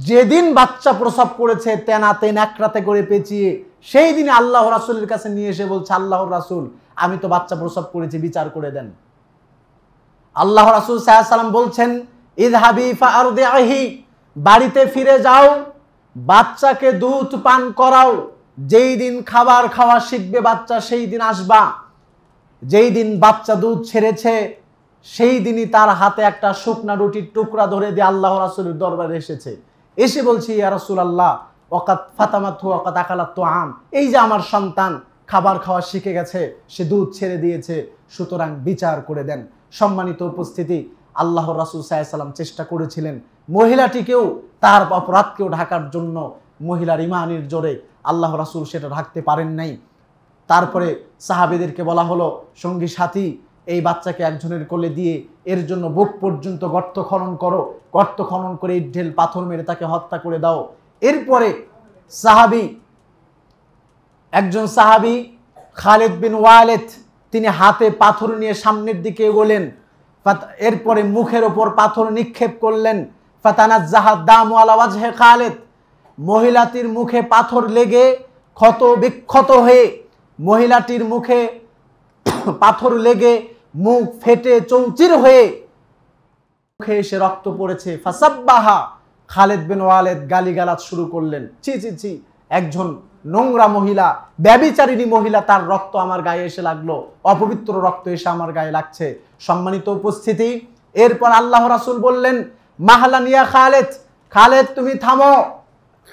যেদিন বাচ্চা প্রসব করেছে তেনা এক রাতে করে পেঁচিয়ে সেই দিনে আল্লাহ রাসুলের কাছে নিয়ে এসে বলছে আল্লাহ রাসুল আমি তো বাচ্চা প্রসব করেছি বিচার করে দেন আল্লাহ রাসুল সাহাশালাম বলছেন ইদ হাবিফা আর বাড়িতে ফিরে যাও বাচ্চাকে দুধ পান করাও যেই দিন খাবার খাওয়া শিখবে বাচ্চা সেই দিন আসবা যেই দিন বাচ্চা দুধ ছেড়েছে সেই দিনই তার হাতে একটা শুকনা রুটির টুকরা ধরে দিয়ে আল্লাহ রাসুলের দরবারে এসেছে এসে বলছি ইয়া রাসুল আল্লাহ অকাত ফাতামাথু অকাত আকালাত তো আম এই যে আমার সন্তান খাবার খাওয়া শিখে গেছে সে দুধ ছেড়ে দিয়েছে সুতরাং বিচার করে দেন সম্মানিত উপস্থিতি আল্লাহ রাসুল সাইসালাম চেষ্টা করেছিলেন মহিলাটিকেও তার অপরাধকেও ঢাকার জন্য মহিলার ইমানের জোরে আল্লাহ রাসুল সেটা রাখতে পারেন নাই তারপরে সাহাবেদেরকে বলা হলো সঙ্গী সাথী এই বাচ্চাকে একজনের কোলে দিয়ে এর জন্য বুক পর্যন্ত গর্ত খনন করো গর্ত খনন করে ঢেল পাথর মেরে তাকে হত্যা করে দাও এরপরে সাহাবি একজন সাহাবি খালেদ বিন ওয়ালেদ তিনি হাতে পাথর নিয়ে সামনের দিকে এগোলেন এরপরে মুখের ওপর পাথর নিক্ষেপ করলেন ফাতানা জাহাদ দাম ওয়ালা হে খালেদ মহিলাটির মুখে পাথর লেগে ক্ষত বিক্ষত হয়ে মহিলাটির মুখে পাথর লেগে মুখ ফেটে চৌচির হয়ে মুখে এসে রক্ত পড়েছে ফাসাব্বাহা খালেদ বিন ওয়ালেদ গালিগালাজ শুরু করলেন ছি ছি ছি একজন নোংরা মহিলা ব্যবিচারিণী মহিলা তার রক্ত আমার গায়ে এসে লাগলো অপবিত্র রক্ত এসে আমার গায়ে লাগছে সম্মানিত উপস্থিতি এরপর আল্লাহ রাসুল বললেন মাহালানিয়া খালেদ খালেদ তুমি থামো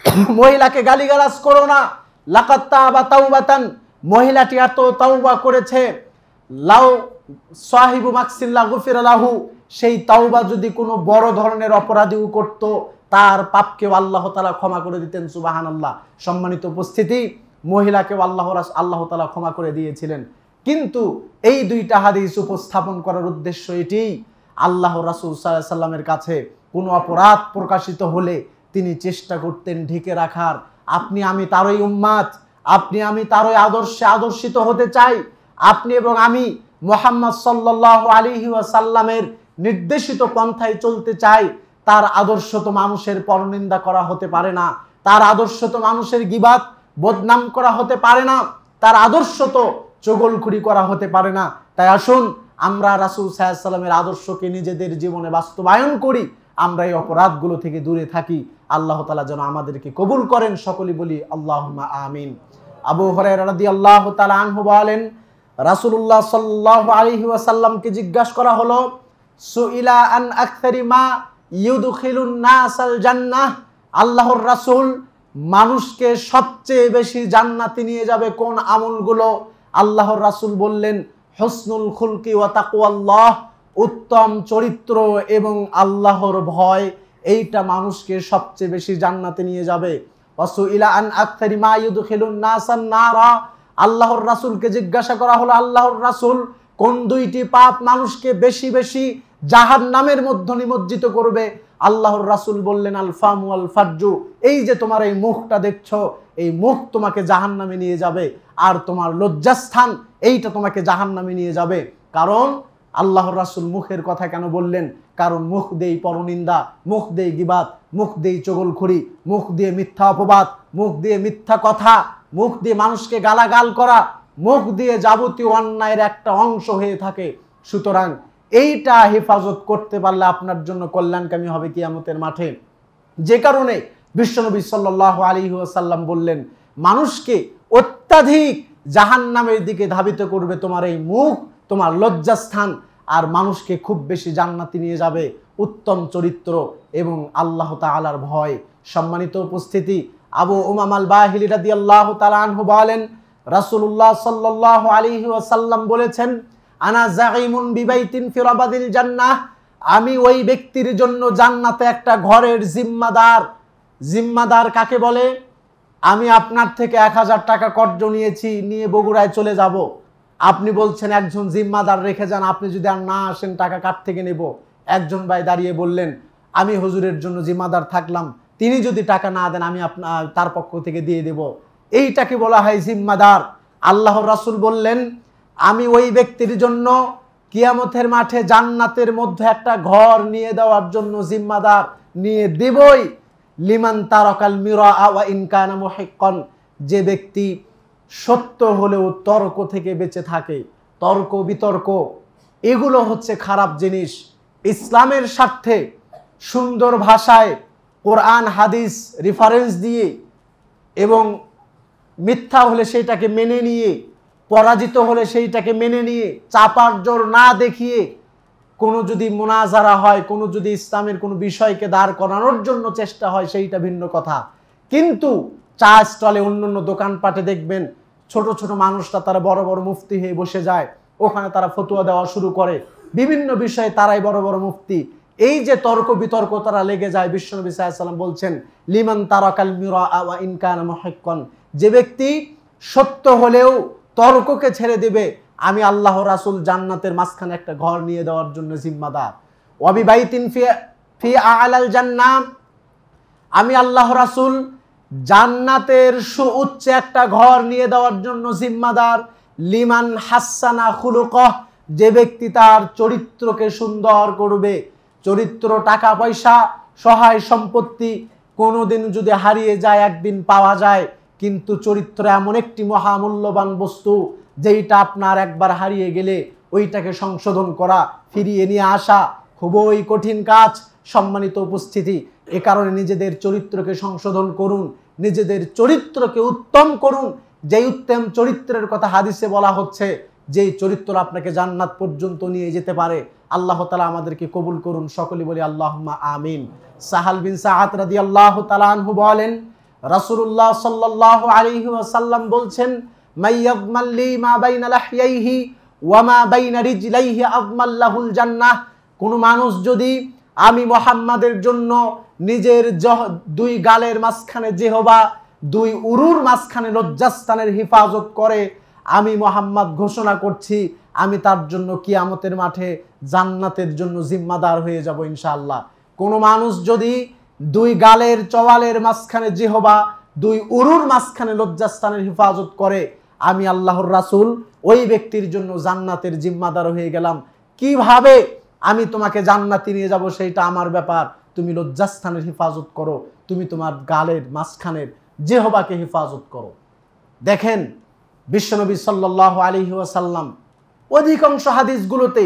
মহিলাকে গালিগালাজ করো না লাকাত্তা বা বাতান মহিলাটি এত তাওবা করেছে লাউ সাহিবু মাকসিল্লা গুফির আলাহু সেই তাওবা যদি কোনো বড় ধরনের অপরাধীও করত তার পাপকেও আল্লাহ তালা ক্ষমা করে দিতেন সুবাহান আল্লাহ সম্মানিত উপস্থিতি মহিলাকেও আল্লাহ আল্লাহ তালা ক্ষমা করে দিয়েছিলেন কিন্তু এই দুইটা হাদিস উপস্থাপন করার উদ্দেশ্য এটি আল্লাহ রাসুল সাল্লামের কাছে কোনো অপরাধ প্রকাশিত হলে তিনি চেষ্টা করতেন ঢেকে রাখার আপনি আমি তারই উম্মাদ আপনি আমি তারই আদর্শে আদর্শিত হতে চাই আপনি এবং আমি মোহাম্মদ সাল্লাহ আলী সাল্লামের নির্দেশিত পন্থায় চলতে চাই তার আদর্শ তো মানুষের পরনিন্দা করা হতে পারে না তার আদর্শ তো মানুষের গিবাদ বদনাম করা হতে পারে না তার আদর্শ তো চগলখুরি করা হতে পারে না তাই আসুন আমরা রাসুল সাহায্লামের আদর্শকে নিজেদের জীবনে বাস্তবায়ন করি আমরা এই অপরাধগুলো থেকে দূরে থাকি আল্লাহ তালা যেন আমাদেরকে কবুল করেন সকলে বলি আল্লাহ আমিন আবু হরাদি আল্লাহ তালা আনহু বলেন রাসুল্লাহ সাল্লাহ আলহি ওয়াসাল্লামকে জিজ্ঞাসা করা হলো সুইলা আন আখতারি মা ইউদুখিলুন্নাসাল জান্নাহ আল্লাহর রাসুল মানুষকে সবচেয়ে বেশি জান্নাতি নিয়ে যাবে কোন আমলগুলো আল্লাহর রাসুল বললেন হসনুল খুলকি ওয়া তাকুয়াল্লাহ উত্তম চরিত্র এবং আল্লাহর ভয় এইটা মানুষকে সবচেয়ে বেশি জান্নাতে নিয়ে যাবে আল্লাহর রাসুলকে জিজ্ঞাসা করা হলো আল্লাহর রাসুল কোন দুইটি পাপ মানুষকে বেশি বেশি জাহান নামের মধ্যে নিমজ্জিত করবে আল্লাহর রাসুল বললেন আলফামু আল ফার্জু এই যে তোমার এই মুখটা দেখছো এই মুখ তোমাকে জাহান নামে নিয়ে যাবে আর তোমার লজ্জাস্থান এইটা তোমাকে জাহান নামে নিয়ে যাবে কারণ আল্লাহ রাসুল মুখের কথা কেন বললেন কারণ মুখ দেই পরনিন্দা মুখ দেই গিবাদ মুখ দেই চগলখুরি মুখ দিয়ে মিথ্যা অপবাদ মুখ দিয়ে মিথ্যা কথা মুখ দিয়ে মানুষকে গালাগাল করা মুখ দিয়ে যাবতীয় অন্যায়ের একটা অংশ হয়ে থাকে সুতরাং এইটা হেফাজত করতে পারলে আপনার জন্য কল্যাণকামী হবে কিয়ামতের মাঠে যে কারণে বিশ্বনবী সাল্লাহ আলী সাল্লাম বললেন মানুষকে অত্যাধিক জাহান নামের দিকে ধাবিত করবে তোমার এই মুখ তোমার লজ্জাস্থান আর মানুষকে খুব বেশি জান্নাতি নিয়ে যাবে উত্তম চরিত্র এবং আল্লাহ তালার ভয় সম্মানিত উপস্থিতি আবু উমামাল বাহিলি রাদি আল্লাহ তালানহু বলেন রাসুল্লাহ সাল্লাহ আলী ওয়াসাল্লাম বলেছেন আনা জাগিমুন বিবাইতিন ফিরাবাদিল জান্নাহ আমি ওই ব্যক্তির জন্য জান্নাতে একটা ঘরের জিম্মাদার জিম্মাদার কাকে বলে আমি আপনার থেকে এক হাজার টাকা কর্জ নিয়েছি নিয়ে বগুড়ায় চলে যাব আপনি বলছেন একজন জিম্মাদার রেখে যান আপনি যদি আর না আসেন টাকা কার থেকে নেব একজন ভাই দাঁড়িয়ে বললেন আমি হুজুরের জন্য জিম্মাদার থাকলাম তিনি যদি টাকা না দেন আমি আপনার তার পক্ষ থেকে দিয়ে দেব এইটাকে বলা হয় জিম্মাদার আল্লাহ রাসুল বললেন আমি ওই ব্যক্তির জন্য কিয়ামতের মাঠে জান্নাতের মধ্যে একটা ঘর নিয়ে দেওয়ার জন্য জিম্মাদার নিয়ে দেবই লিমান তারকাল মিরা আওয়া ইনকানা মোহেকন যে ব্যক্তি সত্য হলেও তর্ক থেকে বেঁচে থাকে তর্ক বিতর্ক এগুলো হচ্ছে খারাপ জিনিস ইসলামের স্বার্থে সুন্দর ভাষায় কোরআন হাদিস রেফারেন্স দিয়ে এবং মিথ্যা হলে সেইটাকে মেনে নিয়ে পরাজিত হলে সেইটাকে মেনে নিয়ে চাপার জোর না দেখিয়ে কোনো যদি মোনাজারা হয় কোনো যদি ইসলামের কোনো বিষয়কে দাঁড় করানোর জন্য চেষ্টা হয় সেইটা ভিন্ন কথা কিন্তু চা স্টলে অন্য অন্য দোকানপাটে দেখবেন ছোট ছোট মানুষরা তারা বড় বড় মুফতি হয়ে বসে যায় ওখানে তারা ফতুয়া দেওয়া শুরু করে বিভিন্ন বিষয়ে তারাই বড় বড় মুফতি এই যে তর্ক বিতর্ক তারা লেগে যায় বিশ্বনবী সাহায্যাম বলছেন লিমান তারাকাল মিরা ইনকান যে ব্যক্তি সত্য হলেও তর্ককে ছেড়ে দেবে আমি আল্লাহ রাসুল জান্নাতের মাঝখানে একটা ঘর নিয়ে দেওয়ার জন্য জিম্মাদার অবিবাহিত আলাল জান্নাম আমি আল্লাহ রাসুল জান্নাতের সু উচ্চ একটা ঘর নিয়ে দেওয়ার জন্য জিম্মাদার লিমান হাসানা খুলুকহ যে ব্যক্তি তার চরিত্রকে সুন্দর করবে চরিত্র টাকা পয়সা সহায় সম্পত্তি কোনোদিন যদি হারিয়ে যায় একদিন পাওয়া যায় কিন্তু চরিত্র এমন একটি মহামূল্যবান বস্তু যেইটা আপনার একবার হারিয়ে গেলে ওইটাকে সংশোধন করা ফিরিয়ে নিয়ে আসা খুবই কঠিন কাজ সম্মানিত উপস্থিতি এ কারণে নিজেদের চরিত্রকে সংশোধন করুন নিজেদের চরিত্রকে উত্তম করুন যেই উত্তম চরিত্রের কথা হাদিসে বলা হচ্ছে যেই চরিত্র আপনাকে জান্নাত পর্যন্ত নিয়ে যেতে পারে আল্লাহ তালা আমাদেরকে কবুল করুন সকলে বলি আল্লাহ আমিন সাহাল বিন সাহাত রাদি আল্লাহ তালাহু বলেন রাসুল্লাহ সাল্লাহ আলিহি সাল্লাম বলছেন কোন জান্নাহ কোনো মানুষ যদি আমি মোহাম্মাদের জন্য নিজের দুই গালের মাঝখানে জেহবা দুই উরুর মাঝখানে লজ্জাস্থানের হেফাজত করে আমি মোহাম্মদ ঘোষণা করছি আমি তার জন্য কিয়ামতের মাঠে জান্নাতের জন্য জিম্মাদার হয়ে যাব ইনশাল্লাহ কোনো মানুষ যদি দুই গালের চওয়ালের মাঝখানে জেহবা দুই উরুর মাঝখানে লজ্জাস্থানের হেফাজত করে আমি আল্লাহর রাসুল ওই ব্যক্তির জন্য জান্নাতের জিম্মাদার হয়ে গেলাম কিভাবে আমি তোমাকে জান্নাতি নিয়ে যাব সেইটা আমার ব্যাপার তুমি লজ্জাস্থানের হেফাজত করো তুমি তোমার গালের মাঝখানের জেহবাকে হেফাজত করো দেখেন বিশ্বনবী সাল্লাহ আলী ওয়াসাল্লাম অধিকাংশ হাদিসগুলোতে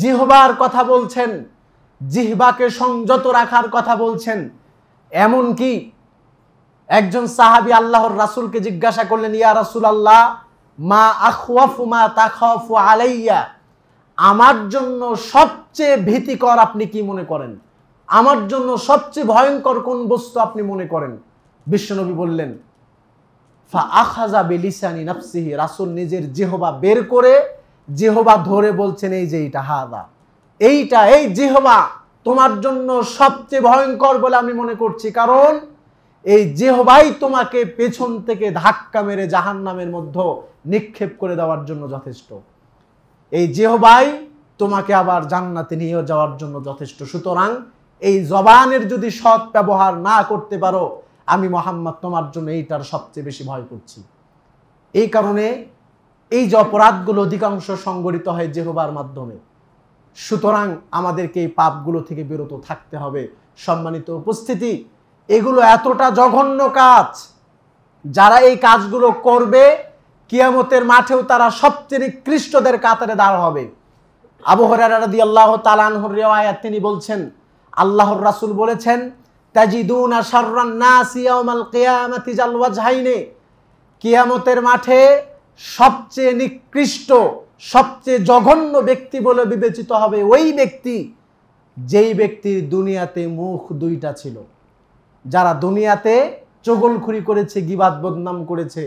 জিহবার কথা বলছেন জিহবাকে সংযত রাখার কথা বলছেন এমন কি একজন সাহাবি আল্লাহর রাসুলকে জিজ্ঞাসা করলেন ইয়া রাসুল আল্লাহ মা আখওয়াফু মা তাখওয়াফু আলাইয়া আমার জন্য সবচেয়ে ভীতিকর আপনি কি মনে করেন আমার জন্য সবচেয়ে ভয়ঙ্কর কোন বস্তু আপনি মনে করেন বিশ্বনবী বললেন ফা আখাজা বেলিসানি নাফসিহি রাসুল নিজের জেহবা বের করে জেহবা ধরে বলছেন এই যে এইটা হাদা এইটা এই জেহবা তোমার জন্য সবচেয়ে ভয়ঙ্কর বলে আমি মনে করছি কারণ এই জেহবাই তোমাকে পেছন থেকে ধাক্কা মেরে জাহান নামের মধ্যে নিক্ষেপ করে দেওয়ার জন্য যথেষ্ট এই জেহবাই তোমাকে আবার জান্নাতে নিয়ে যাওয়ার জন্য যথেষ্ট সুতরাং এই জবানের যদি সৎ ব্যবহার না করতে পারো আমি মোহাম্মদ তোমার জন্য এইটার সবচেয়ে বেশি ভয় করছি এই কারণে এই যে অপরাধগুলো অধিকাংশ সংগঠিত হয় জেহবার মাধ্যমে সুতরাং আমাদেরকে এই পাপগুলো থেকে বিরত থাকতে হবে সম্মানিত উপস্থিতি এগুলো এতটা জঘন্য কাজ যারা এই কাজগুলো করবে কিয়ামতের মাঠেও তারা সবচেয়ে নিকৃষ্টদের কাতারে দাঁড় হবে আবহরার রাদি আল্লাহ তালানহর রেওয়ায়াত তিনি বলছেন আল্লাহর রাসুল বলেছেন তাজিদুন আসার্নাসিয়ামাল কেয়ামতি জালওয়াজহাইনে কিয়ামতের মাঠে সবচেয়ে নিকৃষ্ট সবচেয়ে জঘন্য ব্যক্তি বলে বিবেচিত হবে ওই ব্যক্তি যেই ব্যক্তির দুনিয়াতে মুখ দুইটা ছিল যারা দুনিয়াতে চগলখুরি করেছে গিবাদ বদনাম করেছে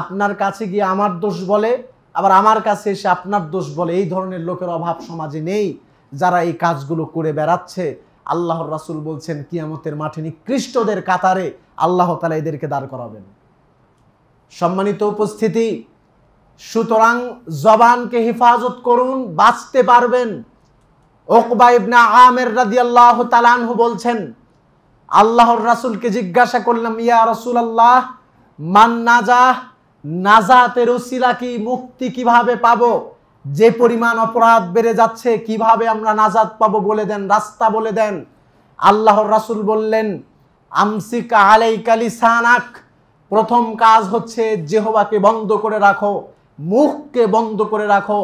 আপনার কাছে গিয়ে আমার দোষ বলে আবার আমার কাছে এসে আপনার দোষ বলে এই ধরনের লোকের অভাব সমাজে নেই যারা এই কাজগুলো করে বেড়াচ্ছে আল্লাহর রাসুল বলছেন কিয়ামতের মাঠে নিকৃষ্টদের কাতারে আল্লাহ তালা এদেরকে দাঁড় করাবেন সম্মানিত উপস্থিতি সুতরাং জবানকে হেফাজত করুন বাঁচতে পারবেন ওকবা ইবনা আমের রাদি আল্লাহ তালানহু বলছেন আল্লাহর রাসুলকে জিজ্ঞাসা করলাম ইয়া রসুল আল্লাহ মান নাজাহ নাজাতের ওসিলা কি মুক্তি কিভাবে পাবো যে পরিমাণ অপরাধ বেড়ে যাচ্ছে কিভাবে আমরা নাজাদ পাবো বলে দেন রাস্তা বলে দেন আল্লাহর রাসুল বললেন আমসিক আলাই কালি সানাক প্রথম কাজ হচ্ছে জেহবাকে বন্ধ করে রাখো মুখকে বন্ধ করে রাখো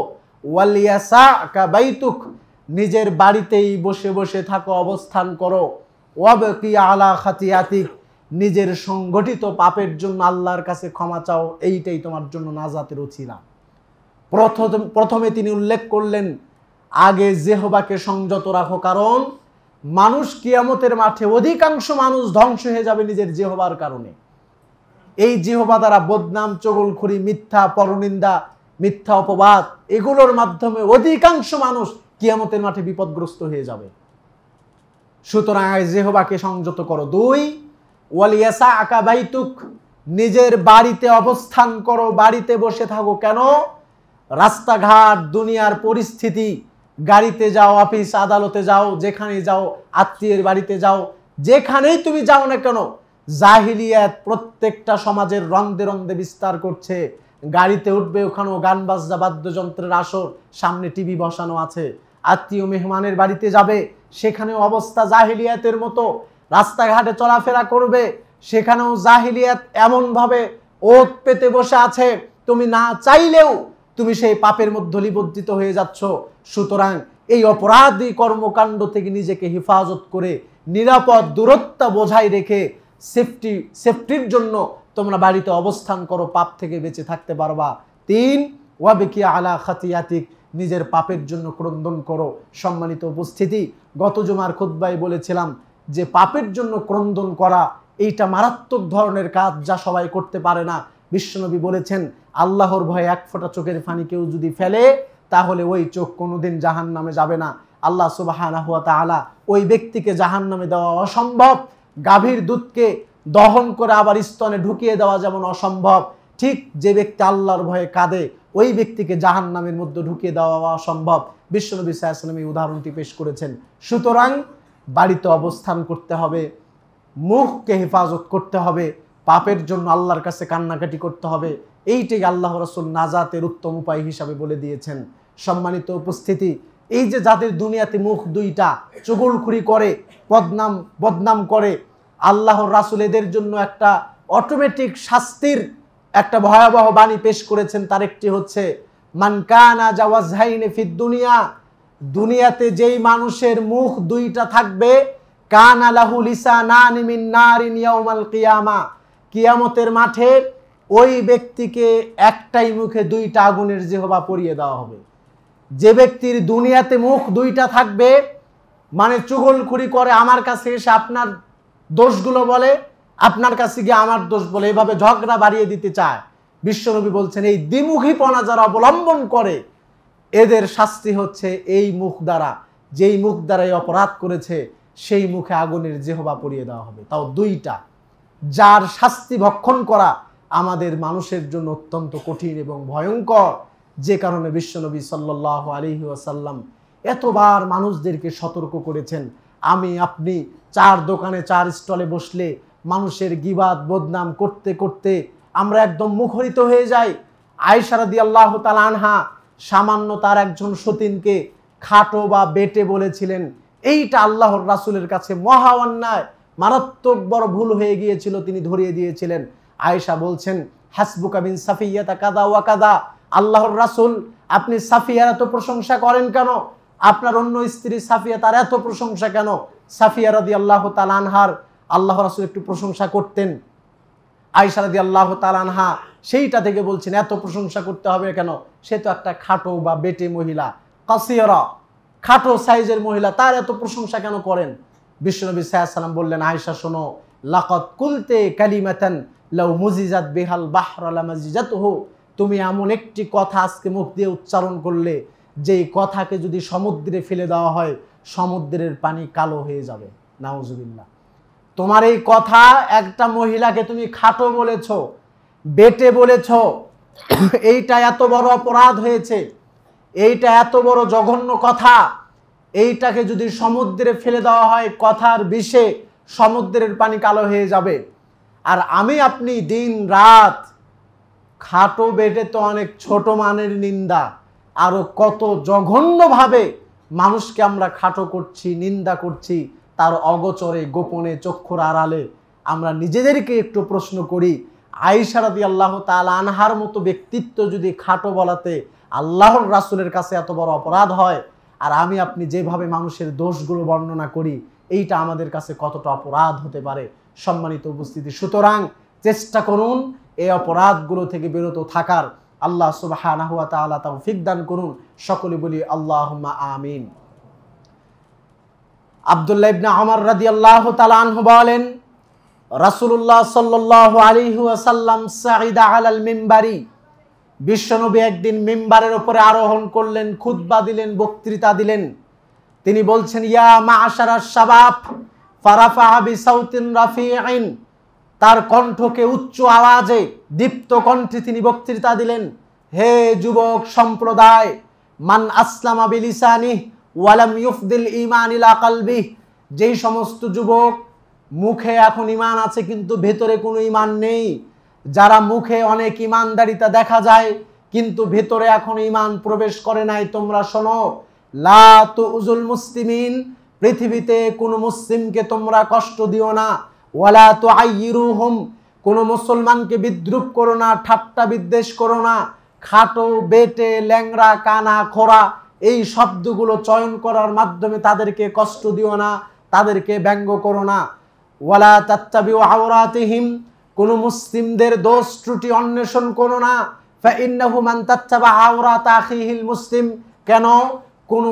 ওয়ালিয়াসা কাবাইতুক নিজের বাড়িতেই বসে বসে থাকো অবস্থান করো ওয়াব আলা খাতিয়াতিক নিজের সংগঠিত পাপের জন্য আল্লাহর কাছে ক্ষমা চাও এইটাই তোমার জন্য নাজাতের উচিলাম প্রথম প্রথমে তিনি উল্লেখ করলেন আগে জেহবাকে সংযত রাখো কারণ মানুষ কিয়ামতের মাঠে অধিকাংশ মানুষ ধ্বংস হয়ে যাবে নিজের জেহবার কারণে এই জেহবা দ্বারা বদনাম চগলখুরি মিথ্যা পরনিন্দা মিথ্যা অপবাদ এগুলোর মাধ্যমে অধিকাংশ মানুষ কিয়ামতের মাঠে বিপদগ্রস্ত হয়ে যাবে সুতরাং জেহবাকে সংযত করো দুই ওয়ালিয়াসা আকা বাইতুক নিজের বাড়িতে অবস্থান করো বাড়িতে বসে থাকো কেন রাস্তাঘাট দুনিয়ার পরিস্থিতি গাড়িতে যাও অফিস আদালতে যাও যেখানে যাও আত্মীয়ের বাড়িতে যাও যেখানেই তুমি যাও না কেন জাহিলিয়াত প্রত্যেকটা সমাজের রংদে দে বিস্তার করছে গাড়িতে উঠবে ওখানেও গান বাজা বাদ্যযন্ত্রের আসর সামনে টিভি বসানো আছে আত্মীয় মেহমানের বাড়িতে যাবে সেখানেও অবস্থা জাহিলিয়াতের মতো রাস্তাঘাটে চলাফেরা করবে সেখানেও জাহিলিয়াত এমনভাবে ওত পেতে বসে আছে তুমি না চাইলেও তুমি সেই পাপের মধ্যে নিবদ্ধিত হয়ে যাচ্ছ সুতরাং এই অপরাধী কর্মকাণ্ড থেকে নিজেকে হেফাজত করে নিরাপদ দূরত্ব বজায় রেখে সেফটি সেফটির জন্য তোমরা বাড়িতে অবস্থান করো পাপ থেকে বেঁচে থাকতে পারবা তিন ওয়াবেকি আলা খাতিয়াতিক নিজের পাপের জন্য ক্রন্দন করো সম্মানিত উপস্থিতি গত জমার খুদ্বায় বলেছিলাম যে পাপের জন্য ক্রন্দন করা এইটা মারাত্মক ধরনের কাজ যা সবাই করতে পারে না বিশ্বনবী বলেছেন আল্লাহর ভয়ে এক ফোঁটা চোখের ফানি কেউ যদি ফেলে তাহলে ওই চোখ কোনোদিন জাহান নামে যাবে না আল্লাহ সুবাহ আলা ওই ব্যক্তিকে জাহান নামে দেওয়া অসম্ভব গাভীর দুধকে দহন করে আবার স্তনে ঢুকিয়ে দেওয়া যেমন অসম্ভব ঠিক যে ব্যক্তি আল্লাহর ভয়ে কাঁদে ওই ব্যক্তিকে জাহান নামের মধ্যে ঢুকিয়ে দেওয়া অসম্ভব বিশ্বনবী সাহায্যাম এই উদাহরণটি পেশ করেছেন সুতরাং বাড়িতে অবস্থান করতে হবে মুখকে হেফাজত করতে হবে পাপের জন্য আল্লাহর কাছে কান্নাকাটি করতে হবে এইটাই আল্লাহ রসুল নাজাতের উত্তম উপায় হিসাবে বলে দিয়েছেন সম্মানিত উপস্থিতি এই যে যাদের দুনিয়াতে মুখ দুইটা চুগলখুরি করে বদনাম বদনাম করে আল্লাহর রাসুল এদের জন্য একটা অটোমেটিক শাস্তির একটা ভয়াবহ বাণী পেশ করেছেন তার একটি হচ্ছে মানকানা জাওয়াজাইনে ফির দুনিয়া দুনিয়াতে যেই মানুষের মুখ দুইটা থাকবে কান আলাহু লিসা না নিমিন নারিন কিয়ামা কিয়ামতের মাঠে ওই ব্যক্তিকে একটাই মুখে দুইটা আগুনের জেহবা পরিয়ে দেওয়া হবে যে ব্যক্তির দুনিয়াতে মুখ দুইটা থাকবে মানে চুগলখুরি করে আমার কাছে এসে আপনার দোষগুলো বলে আপনার কাছে গিয়ে আমার দোষ বলে এভাবে ঝগড়া বাড়িয়ে দিতে চায় বিশ্বনবী বলছেন এই দ্বিমুখীপনা যারা অবলম্বন করে এদের শাস্তি হচ্ছে এই মুখ দ্বারা যেই মুখ দ্বারা এই অপরাধ করেছে সেই মুখে আগুনের জেহবা পরিয়ে দেওয়া হবে তাও দুইটা যার শাস্তি ভক্ষণ করা আমাদের মানুষের জন্য অত্যন্ত কঠিন এবং ভয়ঙ্কর যে কারণে বিশ্বনবী সাল্লাহ আলহি আসাল্লাম এতবার মানুষদেরকে সতর্ক করেছেন আমি আপনি চার দোকানে চার স্টলে বসলে মানুষের গিবাদ বদনাম করতে করতে আমরা একদম মুখরিত হয়ে যাই আয়সারাদি আল্লাহ তালানহা সামান্য তার একজন সতীনকে খাটো বা বেটে বলেছিলেন এইটা আল্লাহর রাসুলের কাছে মহা অন্যায় মারাত্মক বড় ভুল হয়ে গিয়েছিল তিনি ধরিয়ে দিয়েছিলেন আয়েশা বলছেন হাসবুকা বিন সাফিয়াতা কাদা ওয়া কাদা আল্লাহর রাসুল আপনি সাফিয়ার এত প্রশংসা করেন কেন আপনার অন্য স্ত্রী সাফিয়া তার এত প্রশংসা কেন সাফিয়া রাদি আল্লাহ আনহার আল্লাহ রাসুল একটু প্রশংসা করতেন আয়সা রাদি আল্লাহ আনহা সেইটা থেকে বলছেন এত প্রশংসা করতে হবে কেন সে তো একটা খাটো বা বেটে মহিলা কাসিয়রা খাটো সাইজের মহিলা তার এত প্রশংসা কেন করেন বিশ্বনবী সাল্লাম বললেন আয়সা শোনো লাকত কুলতে কালিমাতান লাউ মুজিজাত বেহাল বাহরালা মজিজাত হো তুমি এমন একটি কথা আজকে মুখ দিয়ে উচ্চারণ করলে যেই কথাকে যদি সমুদ্রে ফেলে দেওয়া হয় সমুদ্রের পানি কালো হয়ে যাবে নাউজুবিল্লা তোমার এই কথা একটা মহিলাকে তুমি খাটো বলেছ বেটে বলেছ এইটা এত বড় অপরাধ হয়েছে এইটা এত বড় জঘন্য কথা এইটাকে যদি সমুদ্রে ফেলে দেওয়া হয় কথার বিষে সমুদ্রের পানি কালো হয়ে যাবে আর আমি আপনি দিন রাত খাটো বেটে তো অনেক ছোট মানের নিন্দা আরও কত জঘন্যভাবে মানুষকে আমরা খাটো করছি নিন্দা করছি তার অগচরে গোপনে চক্ষুর আড়ালে আমরা নিজেদেরকে একটু প্রশ্ন করি আইসারাদি আল্লাহ তাল আনহার মতো ব্যক্তিত্ব যদি খাটো বলাতে আল্লাহর রাসুলের কাছে এত বড় অপরাধ হয় আর আমি আপনি যেভাবে মানুষের দোষগুলো বর্ণনা করি এইটা আমাদের কাছে কতটা অপরাধ হতে পারে সম্মানিত উপস্থিতি সুতরাং চেষ্টা করুন এই অপরাধগুলো থেকে বিরত থাকার আল্লাহ সুবাহ তৌফিক করুন সকলে বলি আল্লাহ আমিন আবদুল্লাহ ইবনা আমার রাদি আল্লাহ তালানহু বলেন রাসুল্লাহ সাল্লাহ আলী ওয়াসাল্লাম আলাল মিম্বারি বিশ্বনবী একদিন মেম্বারের ওপরে আরোহণ করলেন খুদ্া দিলেন বক্তৃতা দিলেন তিনি বলছেন ইয়া মা আশারা সাবাব ফারাফাহাবি সাউতিন রাফি আইন তার কণ্ঠকে উচ্চ আওয়াজে দীপ্ত কণ্ঠে তিনি বক্তৃতা দিলেন হে যুবক সম্প্রদায় মান আসলাম বিলিসানি ওয়ালাম ইউফদিল ইমান ইলা কালবি যেই সমস্ত যুবক মুখে এখন ইমান আছে কিন্তু ভেতরে কোনো ইমান নেই যারা মুখে অনেক ইমানদারিতা দেখা যায় কিন্তু ভেতরে এখন ইমান প্রবেশ করে নাই তোমরা শোনো লা মুসলিমিন পৃথিবীতে কোনো মুসলিমকে তোমরা কষ্ট দিও না ওয়ালা তো হোম কোনো মুসলমানকে বিদ্রুপ করো না ঠাট্টা বিদ্বেষ করো না খাটো বেটে ল্যাংরা কানা খোরা এই শব্দগুলো চয়ন করার মাধ্যমে তাদেরকে কষ্ট দিও না তাদেরকে ব্যঙ্গ করো না ওয়ালা তাত্তাবি আওরাতিহিম কোনো মুসলিমদের দোষ ত্রুটি অন্বেষণ করো না মুসলিম কেন কোন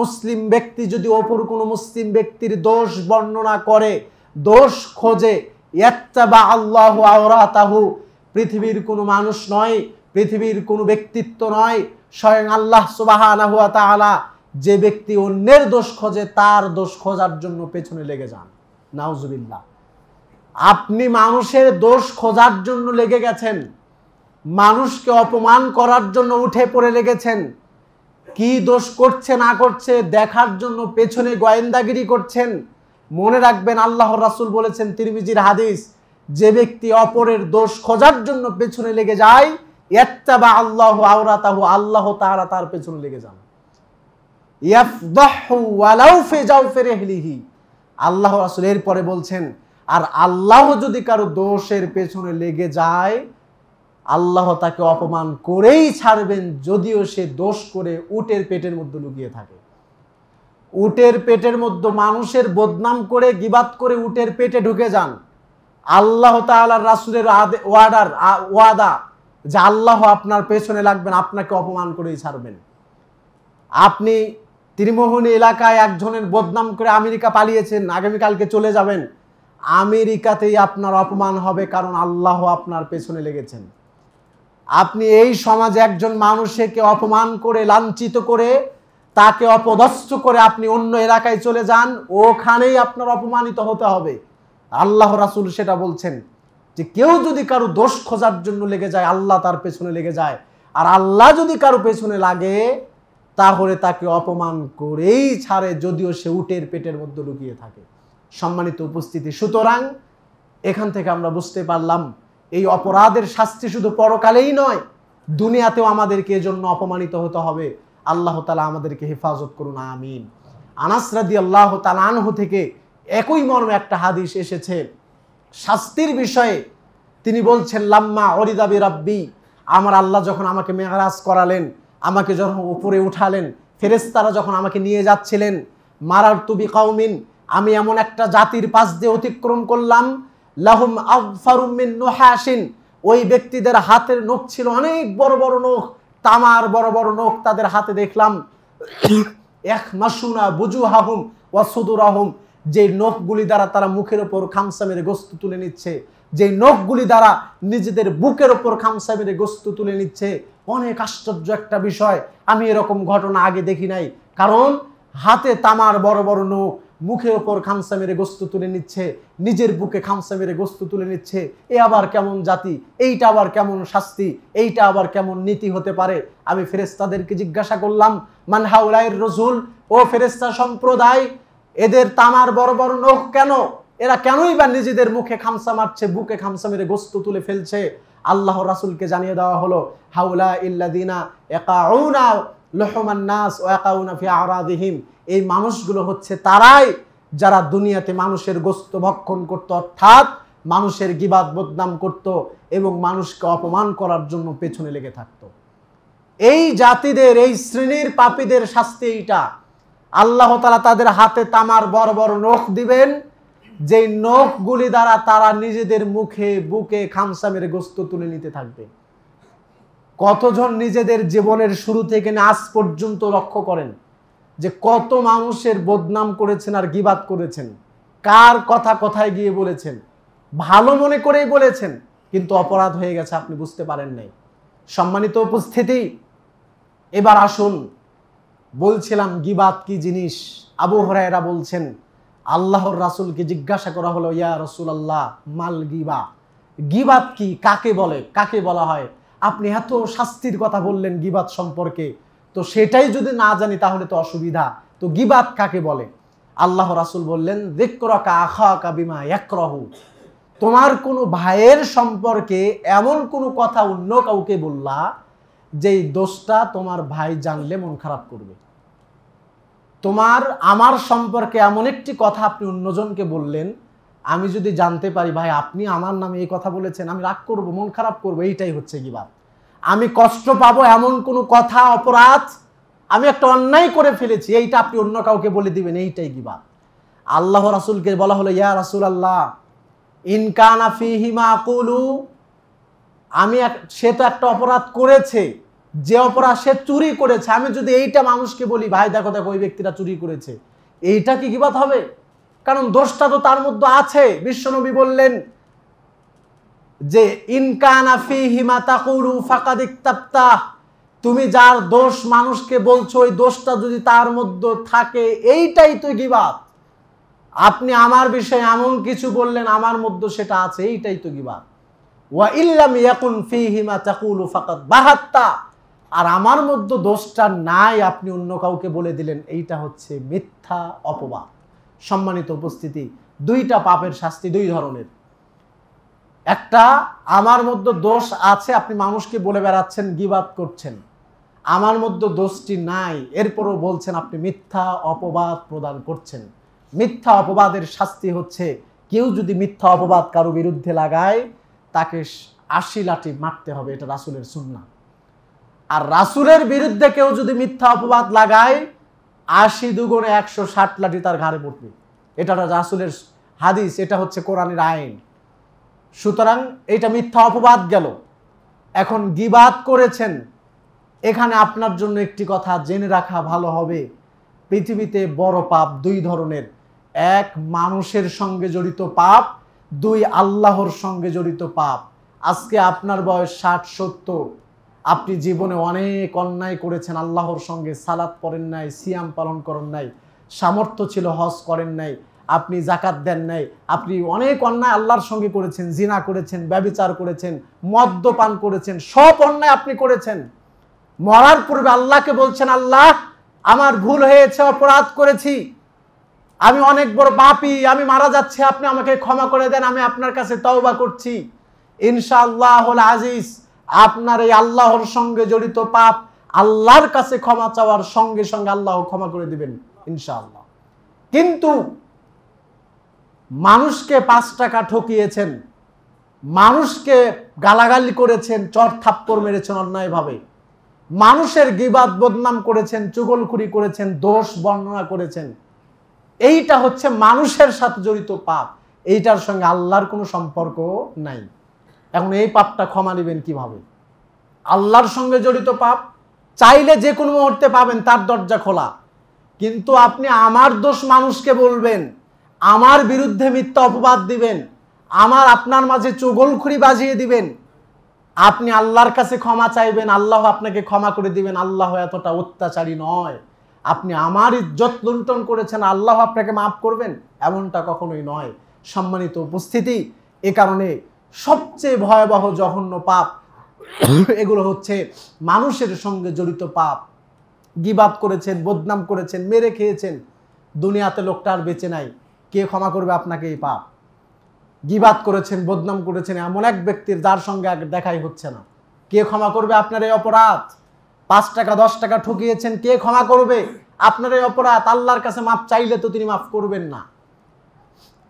মুসলিম ব্যক্তি যদি অপর কোনো মুসলিম ব্যক্তির দোষ বর্ণনা করে দোষ খোঁজে আল্লাহ আওরাতাহু পৃথিবীর কোনো মানুষ নয় পৃথিবীর কোনো ব্যক্তিত্ব নয় স্বয়ং আল্লাহ সুবাহ যে ব্যক্তি অন্যের দোষ খোঁজে তার দোষ খোঁজার জন্য পেছনে লেগে যান নাউজুবিল্লাহ আপনি মানুষের দোষ খোঁজার জন্য লেগে গেছেন মানুষকে অপমান করার জন্য উঠে পড়ে লেগেছেন কি দোষ করছে না করছে দেখার জন্য পেছনে গোয়েন্দাগিরি করছেন মনে রাখবেন আল্লাহ রাসুল বলেছেন তিরমিজির হাদিস যে ব্যক্তি অপরের দোষ খোঁজার জন্য পেছনে লেগে যায় একটা বা আল্লাহ আওরা তাহু আল্লাহ তাহারা তার পেছনে লেগে যান আল্লাহ রাসুল এরপরে বলছেন আর আল্লাহ যদি কারো দোষের পেছনে লেগে যায় আল্লাহ তাকে অপমান করেই ছাড়বেন যদিও সে দোষ করে উটের পেটের মধ্যে লুকিয়ে থাকে উটের পেটের মধ্যে মানুষের বদনাম করে গিবাত করে উটের পেটে ঢুকে যান আল্লাহ তালার রাসুলের ওয়াডার ওয়াদা যে আল্লাহ আপনার পেছনে লাগবেন আপনাকে অপমান করেই ছাড়বেন আপনি ত্রিমোহনী এলাকায় একজনের বদনাম করে আমেরিকা পালিয়েছেন আগামীকালকে চলে যাবেন আমেরিকাতেই আপনার অপমান হবে কারণ আল্লাহ আপনার পেছনে লেগেছেন আপনি এই সমাজে একজন মানুষকে অপমান করে লাঞ্ছিত করে তাকে অপদস্থ করে আপনি অন্য এলাকায় চলে যান ওখানেই আপনার অপমানিত হতে হবে আল্লাহ রাসুল সেটা বলছেন যে কেউ যদি কারো দোষ খোঁজার জন্য লেগে যায় আল্লাহ তার পেছনে লেগে যায় আর আল্লাহ যদি কারো পেছনে লাগে তাহলে তাকে অপমান করেই ছাড়ে যদিও সে উটের পেটের মধ্যে লুকিয়ে থাকে সম্মানিত উপস্থিতি সুতরাং এখান থেকে আমরা বুঝতে পারলাম এই অপরাধের শাস্তি শুধু পরকালেই নয় দুনিয়াতেও আমাদেরকে এজন্য অপমানিত হতে হবে আল্লাহ তালা আমাদেরকে হেফাজত করুন আমিন আনাসরাদি আল্লাহ তালানহ থেকে একই মর্মে একটা হাদিস এসেছে শাস্তির বিষয়ে তিনি বলছেন লাম্মা অরিদাবি রাব্বি আমার আল্লাহ যখন আমাকে মেহরাজ করালেন আমাকে যখন উপরে উঠালেন ফেরেস্তারা যখন আমাকে নিয়ে যাচ্ছিলেন মারার তুবি কাউমিন আমি এমন একটা জাতির পাশ দিয়ে অতিক্রম করলাম লাহুম আফারুমিন নোহাসিন ওই ব্যক্তিদের হাতের নখ ছিল অনেক বড় বড় নখ তামার বড় বড় নখ তাদের হাতে দেখলাম এক মাসুনা বুজু হাহুম সুদুর আহম যে নখগুলি দ্বারা তারা মুখের ওপর খামসা মেরে গোস্ত তুলে নিচ্ছে যে নখগুলি দ্বারা নিজেদের বুকের ওপর খামসা মেরে গোস্ত তুলে নিচ্ছে অনেক আশ্চর্য একটা বিষয় আমি এরকম ঘটনা আগে দেখি নাই কারণ হাতে তামার বড় বড় নখ মুখের ওপর খামসা মেরে গোস্ত তুলে নিচ্ছে নিজের বুকে খামসা মেরে গোস্ত তুলে নিচ্ছে এ আবার কেমন জাতি এইটা আবার কেমন শাস্তি এইটা আবার কেমন নীতি হতে পারে আমি ফেরেস্তাদেরকে জিজ্ঞাসা করলাম মানহাউলাইয়ের রসুল ও ফেরেস্তা সম্প্রদায় এদের তামার বড় বড় নখ কেন এরা কেনই বা নিজেদের মুখে খামসা মারছে বুকে খামসা মেরে গোস্ত তুলে ফেলছে আল্লাহ রাসুলকে জানিয়ে দেওয়া হলো হাউলা ইল্লাদিনা একা লহমান নাস এই মানুষগুলো হচ্ছে তারাই যারা দুনিয়াতে মানুষের গোস্ত ভক্ষণ করত অর্থাৎ মানুষের গিবাদ বদনাম করত এবং মানুষকে অপমান করার জন্য পেছনে লেগে থাকত এই জাতিদের এই শ্রেণীর পাপীদের শাস্তি এইটা আল্লাহ তালা তাদের হাতে তামার বড় বড় নখ দিবেন যেই নখগুলি দ্বারা তারা নিজেদের মুখে বুকে খামসামের গোস্ত তুলে নিতে থাকবে কতজন নিজেদের জীবনের শুরু থেকে আজ পর্যন্ত লক্ষ্য করেন যে কত মানুষের বদনাম করেছেন আর গিবাদ করেছেন কার কথা কথায় গিয়ে বলেছেন ভালো মনে করেই বলেছেন কিন্তু অপরাধ হয়ে গেছে আপনি বুঝতে পারেন নাই সম্মানিত উপস্থিতি এবার আসুন বলছিলাম গিবাদ কি জিনিস আবু হরায়রা বলছেন আল্লাহর রাসুলকে জিজ্ঞাসা করা হলো ইয়া রসুল আল্লাহ মাল গিবা গিবাদ কি কাকে বলে কাকে বলা হয় আপনি এত শাস্তির কথা বললেন গিবাদ সম্পর্কে তো সেটাই যদি না জানি তাহলে তো অসুবিধা তো গিবাদ কাকে বলে আল্লাহ রাসুল বললেন রেকরকা আখা কাবিমা একরহ তোমার কোনো ভাইয়ের সম্পর্কে এমন কোনো কথা অন্য কাউকে বললা এই দোষটা তোমার ভাই জানলে মন খারাপ করবে তোমার আমার সম্পর্কে এমন একটি কথা আপনি অন্যজনকে বললেন আমি যদি জানতে পারি ভাই আপনি আমার নামে এই কথা বলেছেন আমি রাগ করব মন খারাপ করব এইটাই হচ্ছে গিবাদ আমি কষ্ট পাবো এমন কোনো কথা অপরাধ আমি একটা অন্যায় করে ফেলেছি এইটা আপনি অন্য কাউকে বলে দিবেন এইটাই গিবাদ আল্লাহ রাসুলকে বলা হলো ইয়া রাসুল আল্লাহ ইনকানাফি হিমা কুলু আমি সে তো একটা অপরাধ করেছে যে অপরাধ সে চুরি করেছে আমি যদি এইটা মানুষকে বলি ভাই দেখো দেখো ওই ব্যক্তিটা চুরি করেছে এইটা কি গিবাদ হবে কারণ দোষটা তো তার মধ্যে আছে বিশ্বনবী বললেন যে ইনকানাফি হিমাতাকুরু ফাকাদিক তাপ্তা তুমি যার দোষ মানুষকে বলছো ওই দোষটা যদি তার মধ্যে থাকে এইটাই তো গিবাত আপনি আমার বিষয়ে এমন কিছু বললেন আমার মধ্যে সেটা আছে এইটাই তো গিবাত ওয়া ইল্লাম ইয়াকুন ফি হিমা তাকুলু ফাকাত বাহাত্তা আর আমার মধ্যে দোষটা নাই আপনি অন্য কাউকে বলে দিলেন এইটা হচ্ছে মিথ্যা অপবাদ সম্মানিত উপস্থিতি দুইটা পাপের শাস্তি দুই ধরনের একটা আমার মধ্যে দোষ আছে আপনি মানুষকে বলে বেড়াচ্ছেন গিবাদ করছেন আমার মধ্যে দোষটি নাই এরপরও বলছেন আপনি মিথ্যা অপবাদ প্রদান করছেন মিথ্যা অপবাদের শাস্তি হচ্ছে কেউ যদি মিথ্যা অপবাদ কারো বিরুদ্ধে লাগায় তাকে আশি লাঠি মারতে হবে এটা রাসুলের সুন্না আর রাসুলের বিরুদ্ধে কেউ যদি মিথ্যা অপবাদ লাগায় আশি দুগুণে একশো ষাট লাঠি তার ঘাড়ে পড়বে এটা রাসুলের হাদিস এটা হচ্ছে কোরআনের আইন সুতরাং এটা মিথ্যা অপবাদ গেল এখন গিবাদ করেছেন এখানে আপনার জন্য একটি কথা জেনে রাখা ভালো হবে পৃথিবীতে বড় পাপ দুই ধরনের এক মানুষের সঙ্গে জড়িত পাপ দুই আল্লাহর সঙ্গে জড়িত পাপ আজকে আপনার বয়স ষাট সত্তর আপনি জীবনে অনেক অন্যায় করেছেন আল্লাহর সঙ্গে সালাদ পড়েন নাই সিয়াম পালন করেন নাই সামর্থ্য ছিল হজ করেন নাই আপনি জাকাত দেন নাই আপনি অনেক অন্যায় আল্লাহর সঙ্গে করেছেন জিনা করেছেন ব্যবিচার করেছেন মদ্যপান করেছেন সব অন্যায় আপনি করেছেন মরার পূর্বে আল্লাহকে বলছেন আল্লাহ আমার ভুল হয়েছে অপরাধ করেছি আমি অনেক বড় বাপি আমি মারা যাচ্ছি আপনি আমাকে ক্ষমা করে দেন আমি আপনার কাছে তওবা করছি ইনশাআল্লাহ আজিজ আপনার এই আল্লাহর সঙ্গে জড়িত পাপ আল্লাহর কাছে ক্ষমা চাওয়ার সঙ্গে সঙ্গে আল্লাহ ক্ষমা করে দিবেন ইনশাআল্লাহ কিন্তু মানুষকে পাঁচ টাকা ঠকিয়েছেন মানুষকে গালাগালি করেছেন চর থাপ্পর মেরেছেন অন্যায়ভাবে মানুষের গিবাদ বদনাম করেছেন চুগলখুরি করেছেন দোষ বর্ণনা করেছেন এইটা হচ্ছে মানুষের সাথে জড়িত পাপ এইটার সঙ্গে আল্লাহর কোনো সম্পর্ক নাই এখন এই পাপটা ক্ষমা নেবেন কিভাবে আল্লাহর সঙ্গে জড়িত পাপ চাইলে যে কোনো মুহূর্তে পাবেন তার দরজা খোলা কিন্তু আপনি আমার দোষ মানুষকে বলবেন আমার বিরুদ্ধে মিথ্যা অপবাদ দিবেন আমার আপনার মাঝে চুগলখুরি বাজিয়ে দিবেন আপনি আল্লাহর কাছে ক্ষমা চাইবেন আল্লাহ আপনাকে ক্ষমা করে দিবেন আল্লাহ এতটা অত্যাচারী নয় আপনি আমার ইজ্জত লুণ্ঠন করেছেন আল্লাহ আপনাকে মাফ করবেন এমনটা কখনোই নয় সম্মানিত উপস্থিতি এ কারণে সবচেয়ে ভয়াবহ জঘন্য পাপ এগুলো হচ্ছে মানুষের সঙ্গে জড়িত পাপ গিবাদ করেছেন বদনাম করেছেন মেরে খেয়েছেন দুনিয়াতে লোকটা আর বেঁচে নাই কে ক্ষমা করবে আপনাকে এই পাপ গিবাদ করেছেন বদনাম করেছেন এমন এক ব্যক্তির যার সঙ্গে আগে দেখাই হচ্ছে না কে ক্ষমা করবে আপনার এই অপরাধ পাঁচ টাকা দশ টাকা ঠকিয়েছেন কে ক্ষমা করবে আপনার এই অপরাধ আল্লাহর কাছে মাপ চাইলে তো তিনি মাফ করবেন না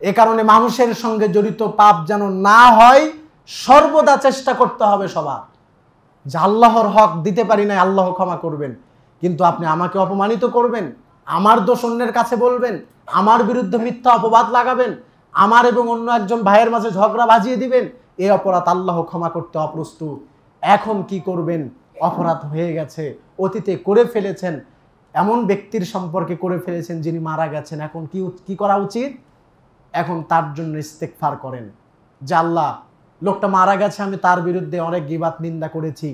এ কারণে মানুষের সঙ্গে জড়িত পাপ যেন না হয় সর্বদা চেষ্টা করতে হবে সবার যে আল্লাহর হক দিতে পারি না আল্লাহ ক্ষমা করবেন কিন্তু আপনি আমাকে অপমানিত করবেন আমার দোষ অন্যের কাছে বলবেন আমার বিরুদ্ধে মিথ্যা অপবাদ লাগাবেন আমার এবং অন্য একজন ভাইয়ের মাঝে ঝগড়া বাজিয়ে দিবেন এ অপরাধ আল্লাহ ক্ষমা করতে অপ্রস্তুত এখন কি করবেন অপরাধ হয়ে গেছে অতীতে করে ফেলেছেন এমন ব্যক্তির সম্পর্কে করে ফেলেছেন যিনি মারা গেছেন এখন কি কি করা উচিত এখন তার জন্য ফার করেন যে আল্লাহ লোকটা মারা গেছে আমি তার বিরুদ্ধে অনেক গিবাত নিন্দা করেছি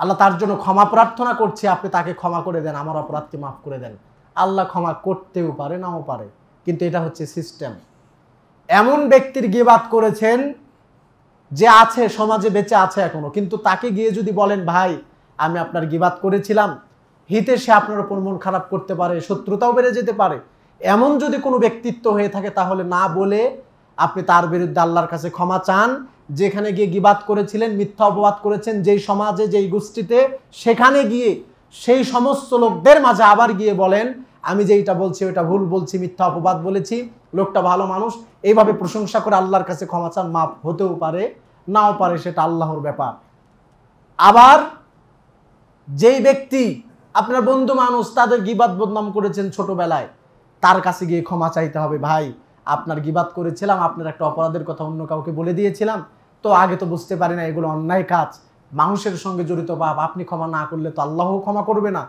আল্লাহ তার জন্য ক্ষমা প্রার্থনা করছি আপনি তাকে ক্ষমা করে দেন আমার অপরাধকে মাফ করে দেন আল্লাহ ক্ষমা করতেও পারে নাও পারে কিন্তু এটা হচ্ছে সিস্টেম এমন ব্যক্তির গিবাত করেছেন যে আছে সমাজে বেঁচে আছে এখনও কিন্তু তাকে গিয়ে যদি বলেন ভাই আমি আপনার গিবাত করেছিলাম হিতে সে আপনার উপর মন খারাপ করতে পারে শত্রুতাও বেড়ে যেতে পারে এমন যদি কোনো ব্যক্তিত্ব হয়ে থাকে তাহলে না বলে আপনি তার বিরুদ্ধে আল্লাহর কাছে ক্ষমা চান যেখানে গিয়ে গিবাদ করেছিলেন মিথ্যা অপবাদ করেছেন যেই সমাজে যেই গোষ্ঠীতে সেখানে গিয়ে সেই সমস্ত লোকদের মাঝে আবার গিয়ে বলেন আমি যে এটা বলছি ওইটা ভুল বলছি মিথ্যা অপবাদ বলেছি লোকটা ভালো মানুষ এইভাবে প্রশংসা করে আল্লাহর কাছে ক্ষমা চান মাপ হতেও পারে নাও পারে সেটা আল্লাহর ব্যাপার আবার যেই ব্যক্তি আপনার বন্ধু মানুষ তাদের গিবাদ বদনাম করেছেন ছোটবেলায় তার কাছে গিয়ে ক্ষমা চাইতে হবে ভাই আপনার গিবাদ করেছিলাম আপনার একটা অপরাধের কথা অন্য কাউকে বলে দিয়েছিলাম তো আগে তো বুঝতে পারি না এগুলো অন্যায় কাজ মানুষের সঙ্গে জড়িত পাপ আপনি ক্ষমা না করলে তো আল্লাহও ক্ষমা করবে না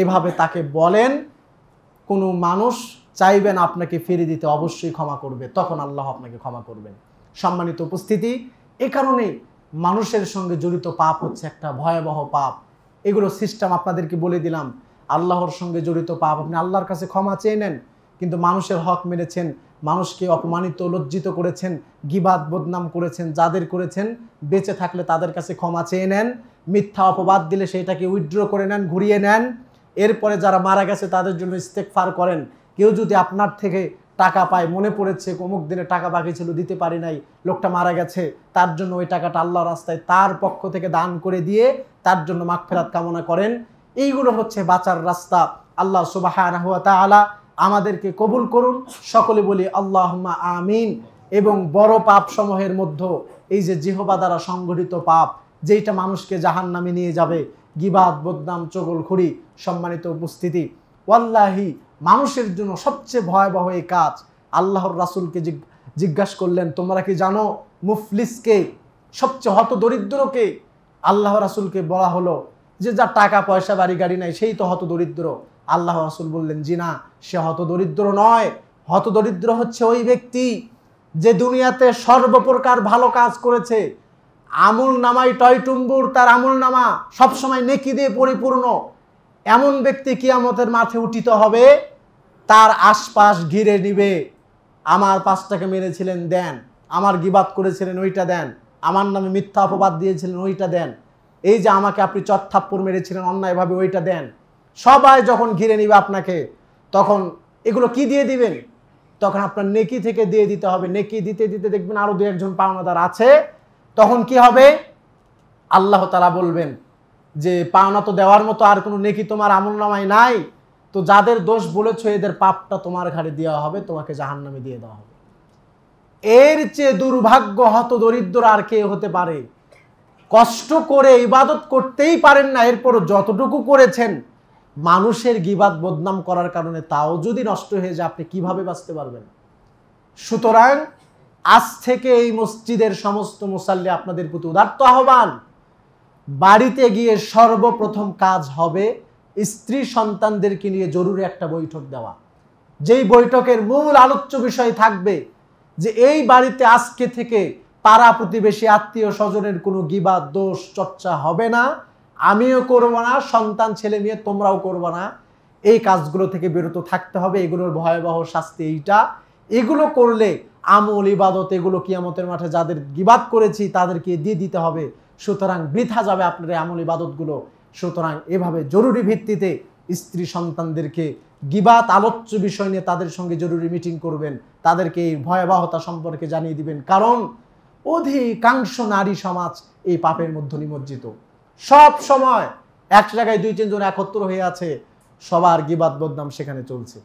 এভাবে তাকে বলেন কোনো মানুষ চাইবেন আপনাকে ফিরে দিতে অবশ্যই ক্ষমা করবে তখন আল্লাহ আপনাকে ক্ষমা করবেন সম্মানিত উপস্থিতি এ কারণে মানুষের সঙ্গে জড়িত পাপ হচ্ছে একটা ভয়াবহ পাপ এগুলো সিস্টেম আপনাদেরকে বলে দিলাম আল্লাহর সঙ্গে জড়িত পাপ আপনি আল্লাহর কাছে ক্ষমা চেয়ে নেন কিন্তু মানুষের হক মেরেছেন মানুষকে অপমানিত লজ্জিত করেছেন গিবাদ বদনাম করেছেন যাদের করেছেন বেঁচে থাকলে তাদের কাছে ক্ষমা চেয়ে নেন মিথ্যা অপবাদ দিলে সেইটাকে উইথড্র করে নেন ঘুরিয়ে নেন এরপরে যারা মারা গেছে তাদের জন্য ফার করেন কেউ যদি আপনার থেকে টাকা পায় মনে পড়েছে অমুক দিনে টাকা বাকি ছিল দিতে পারি নাই লোকটা মারা গেছে তার জন্য ওই টাকাটা আল্লাহ রাস্তায় তার পক্ষ থেকে দান করে দিয়ে তার জন্য ফেরাত কামনা করেন এইগুলো হচ্ছে বাঁচার রাস্তা আল্লাহ সুবাহ আলা আমাদেরকে কবুল করুন সকলে বলি আল্লাহমা আমিন এবং বড় পাপ সমূহের মধ্যে এই যে জিহবা দ্বারা সংঘটিত পাপ যেইটা মানুষকে জাহান নামে নিয়ে যাবে গিবাদ বদনাম চগলখুরি সম্মানিত উপস্থিতি ওয়াল্লাহি মানুষের জন্য সবচেয়ে ভয়াবহ এই কাজ আল্লাহর রাসুলকে জিজ্ঞাসা করলেন তোমরা কি জানো মুফলিসকে সবচেয়ে হত দরিদ্রকে আল্লাহ রাসুলকে বলা হলো যে যার টাকা পয়সা বাড়ি গাড়ি নাই সেই তো হত দরিদ্র আল্লাহ রসুল বললেন জি না সে হতদরিদ্র নয় হতদরিদ্র হচ্ছে ওই ব্যক্তি যে দুনিয়াতে সর্বপ্রকার ভালো কাজ করেছে আমুল নামাই টয়টুম্বুর তার আমুল নামা সবসময় নেকি দিয়ে পরিপূর্ণ এমন ব্যক্তি কিয়ামতের মাঠে উঠিত হবে তার আশপাশ ঘিরে নিবে আমার পাঁচটাকে মেরেছিলেন দেন আমার গিবাদ করেছিলেন ওইটা দেন আমার নামে মিথ্যা অপবাদ দিয়েছিলেন ওইটা দেন এই যে আমাকে আপনি চত্থাপ্পর মেরেছিলেন অন্যায়ভাবে ওইটা দেন সবাই যখন ঘিরে নিবে আপনাকে তখন এগুলো কি দিয়ে দিবেন তখন আপনার নেকি থেকে দিয়ে দিতে হবে নেকি দিতে দিতে দেখবেন আরও দু একজন পাওনাদার আছে তখন কি হবে আল্লাহ তালা বলবেন যে পাওনা তো দেওয়ার মতো আর কোনো নেকি তোমার আমল নামায় নাই তো যাদের দোষ বলেছ এদের পাপটা তোমার ঘাড়ে দেওয়া হবে তোমাকে জাহান নামে দিয়ে দেওয়া হবে এর চেয়ে দুর্ভাগ্য হত দরিদ্র আর কে হতে পারে কষ্ট করে ইবাদত করতেই পারেন না এরপর যতটুকু করেছেন মানুষের গিবাদ বদনাম করার কারণে তাও যদি নষ্ট হয়ে যায় আপনি কিভাবে বাঁচতে পারবেন সুতরাং আজ থেকে এই মসজিদের সমস্ত মুসাল্লি আপনাদের প্রতি উদার্ত আহ্বান বাড়িতে গিয়ে সর্বপ্রথম কাজ হবে স্ত্রী সন্তানদেরকে নিয়ে জরুরি একটা বৈঠক দেওয়া যেই বৈঠকের মূল আলোচ্য বিষয় থাকবে যে এই বাড়িতে আজকে থেকে পাড়া প্রতিবেশী আত্মীয় স্বজনের কোনো গিবাদ দোষ চর্চা হবে না আমিও করবো না সন্তান ছেলে মেয়ে তোমরাও করবো না এই কাজগুলো থেকে বিরত থাকতে হবে এগুলোর ভয়াবহ শাস্তি এইটা এগুলো করলে আমল ইবাদত এগুলো কিয়ামতের মাঠে যাদের গিবাদ করেছি তাদেরকে দিয়ে দিতে হবে সুতরাং বৃথা যাবে আপনার এই আমল ইবাদতগুলো সুতরাং এভাবে জরুরি ভিত্তিতে স্ত্রী সন্তানদেরকে গিবাত আলোচ্য বিষয় নিয়ে তাদের সঙ্গে জরুরি মিটিং করবেন তাদেরকে এই ভয়াবহতা সম্পর্কে জানিয়ে দিবেন কারণ অধিকাংশ নারী সমাজ এই পাপের মধ্যে নিমজ্জিত সব সময় এক জায়গায় দুই তিনজন একত্র হয়ে আছে সবার গিবাদ বদনাম সেখানে চলছে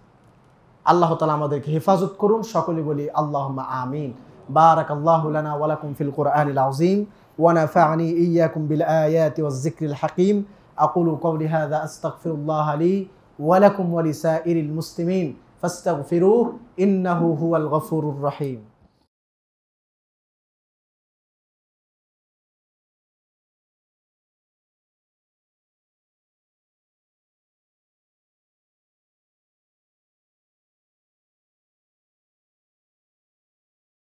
আল্লাহ তালা আমাদেরকে হেফাজত করুন সকলে বলি আল্লাহ আমিন بارك الله لنا ولكم في القرآن العظيم ونفعني إياكم بالآيات والذكر الحكيم أقول قولي هذا أستغفر الله لي ولكم ولسائر المسلمين فاستغفروه إنه هو الغفور الرحيم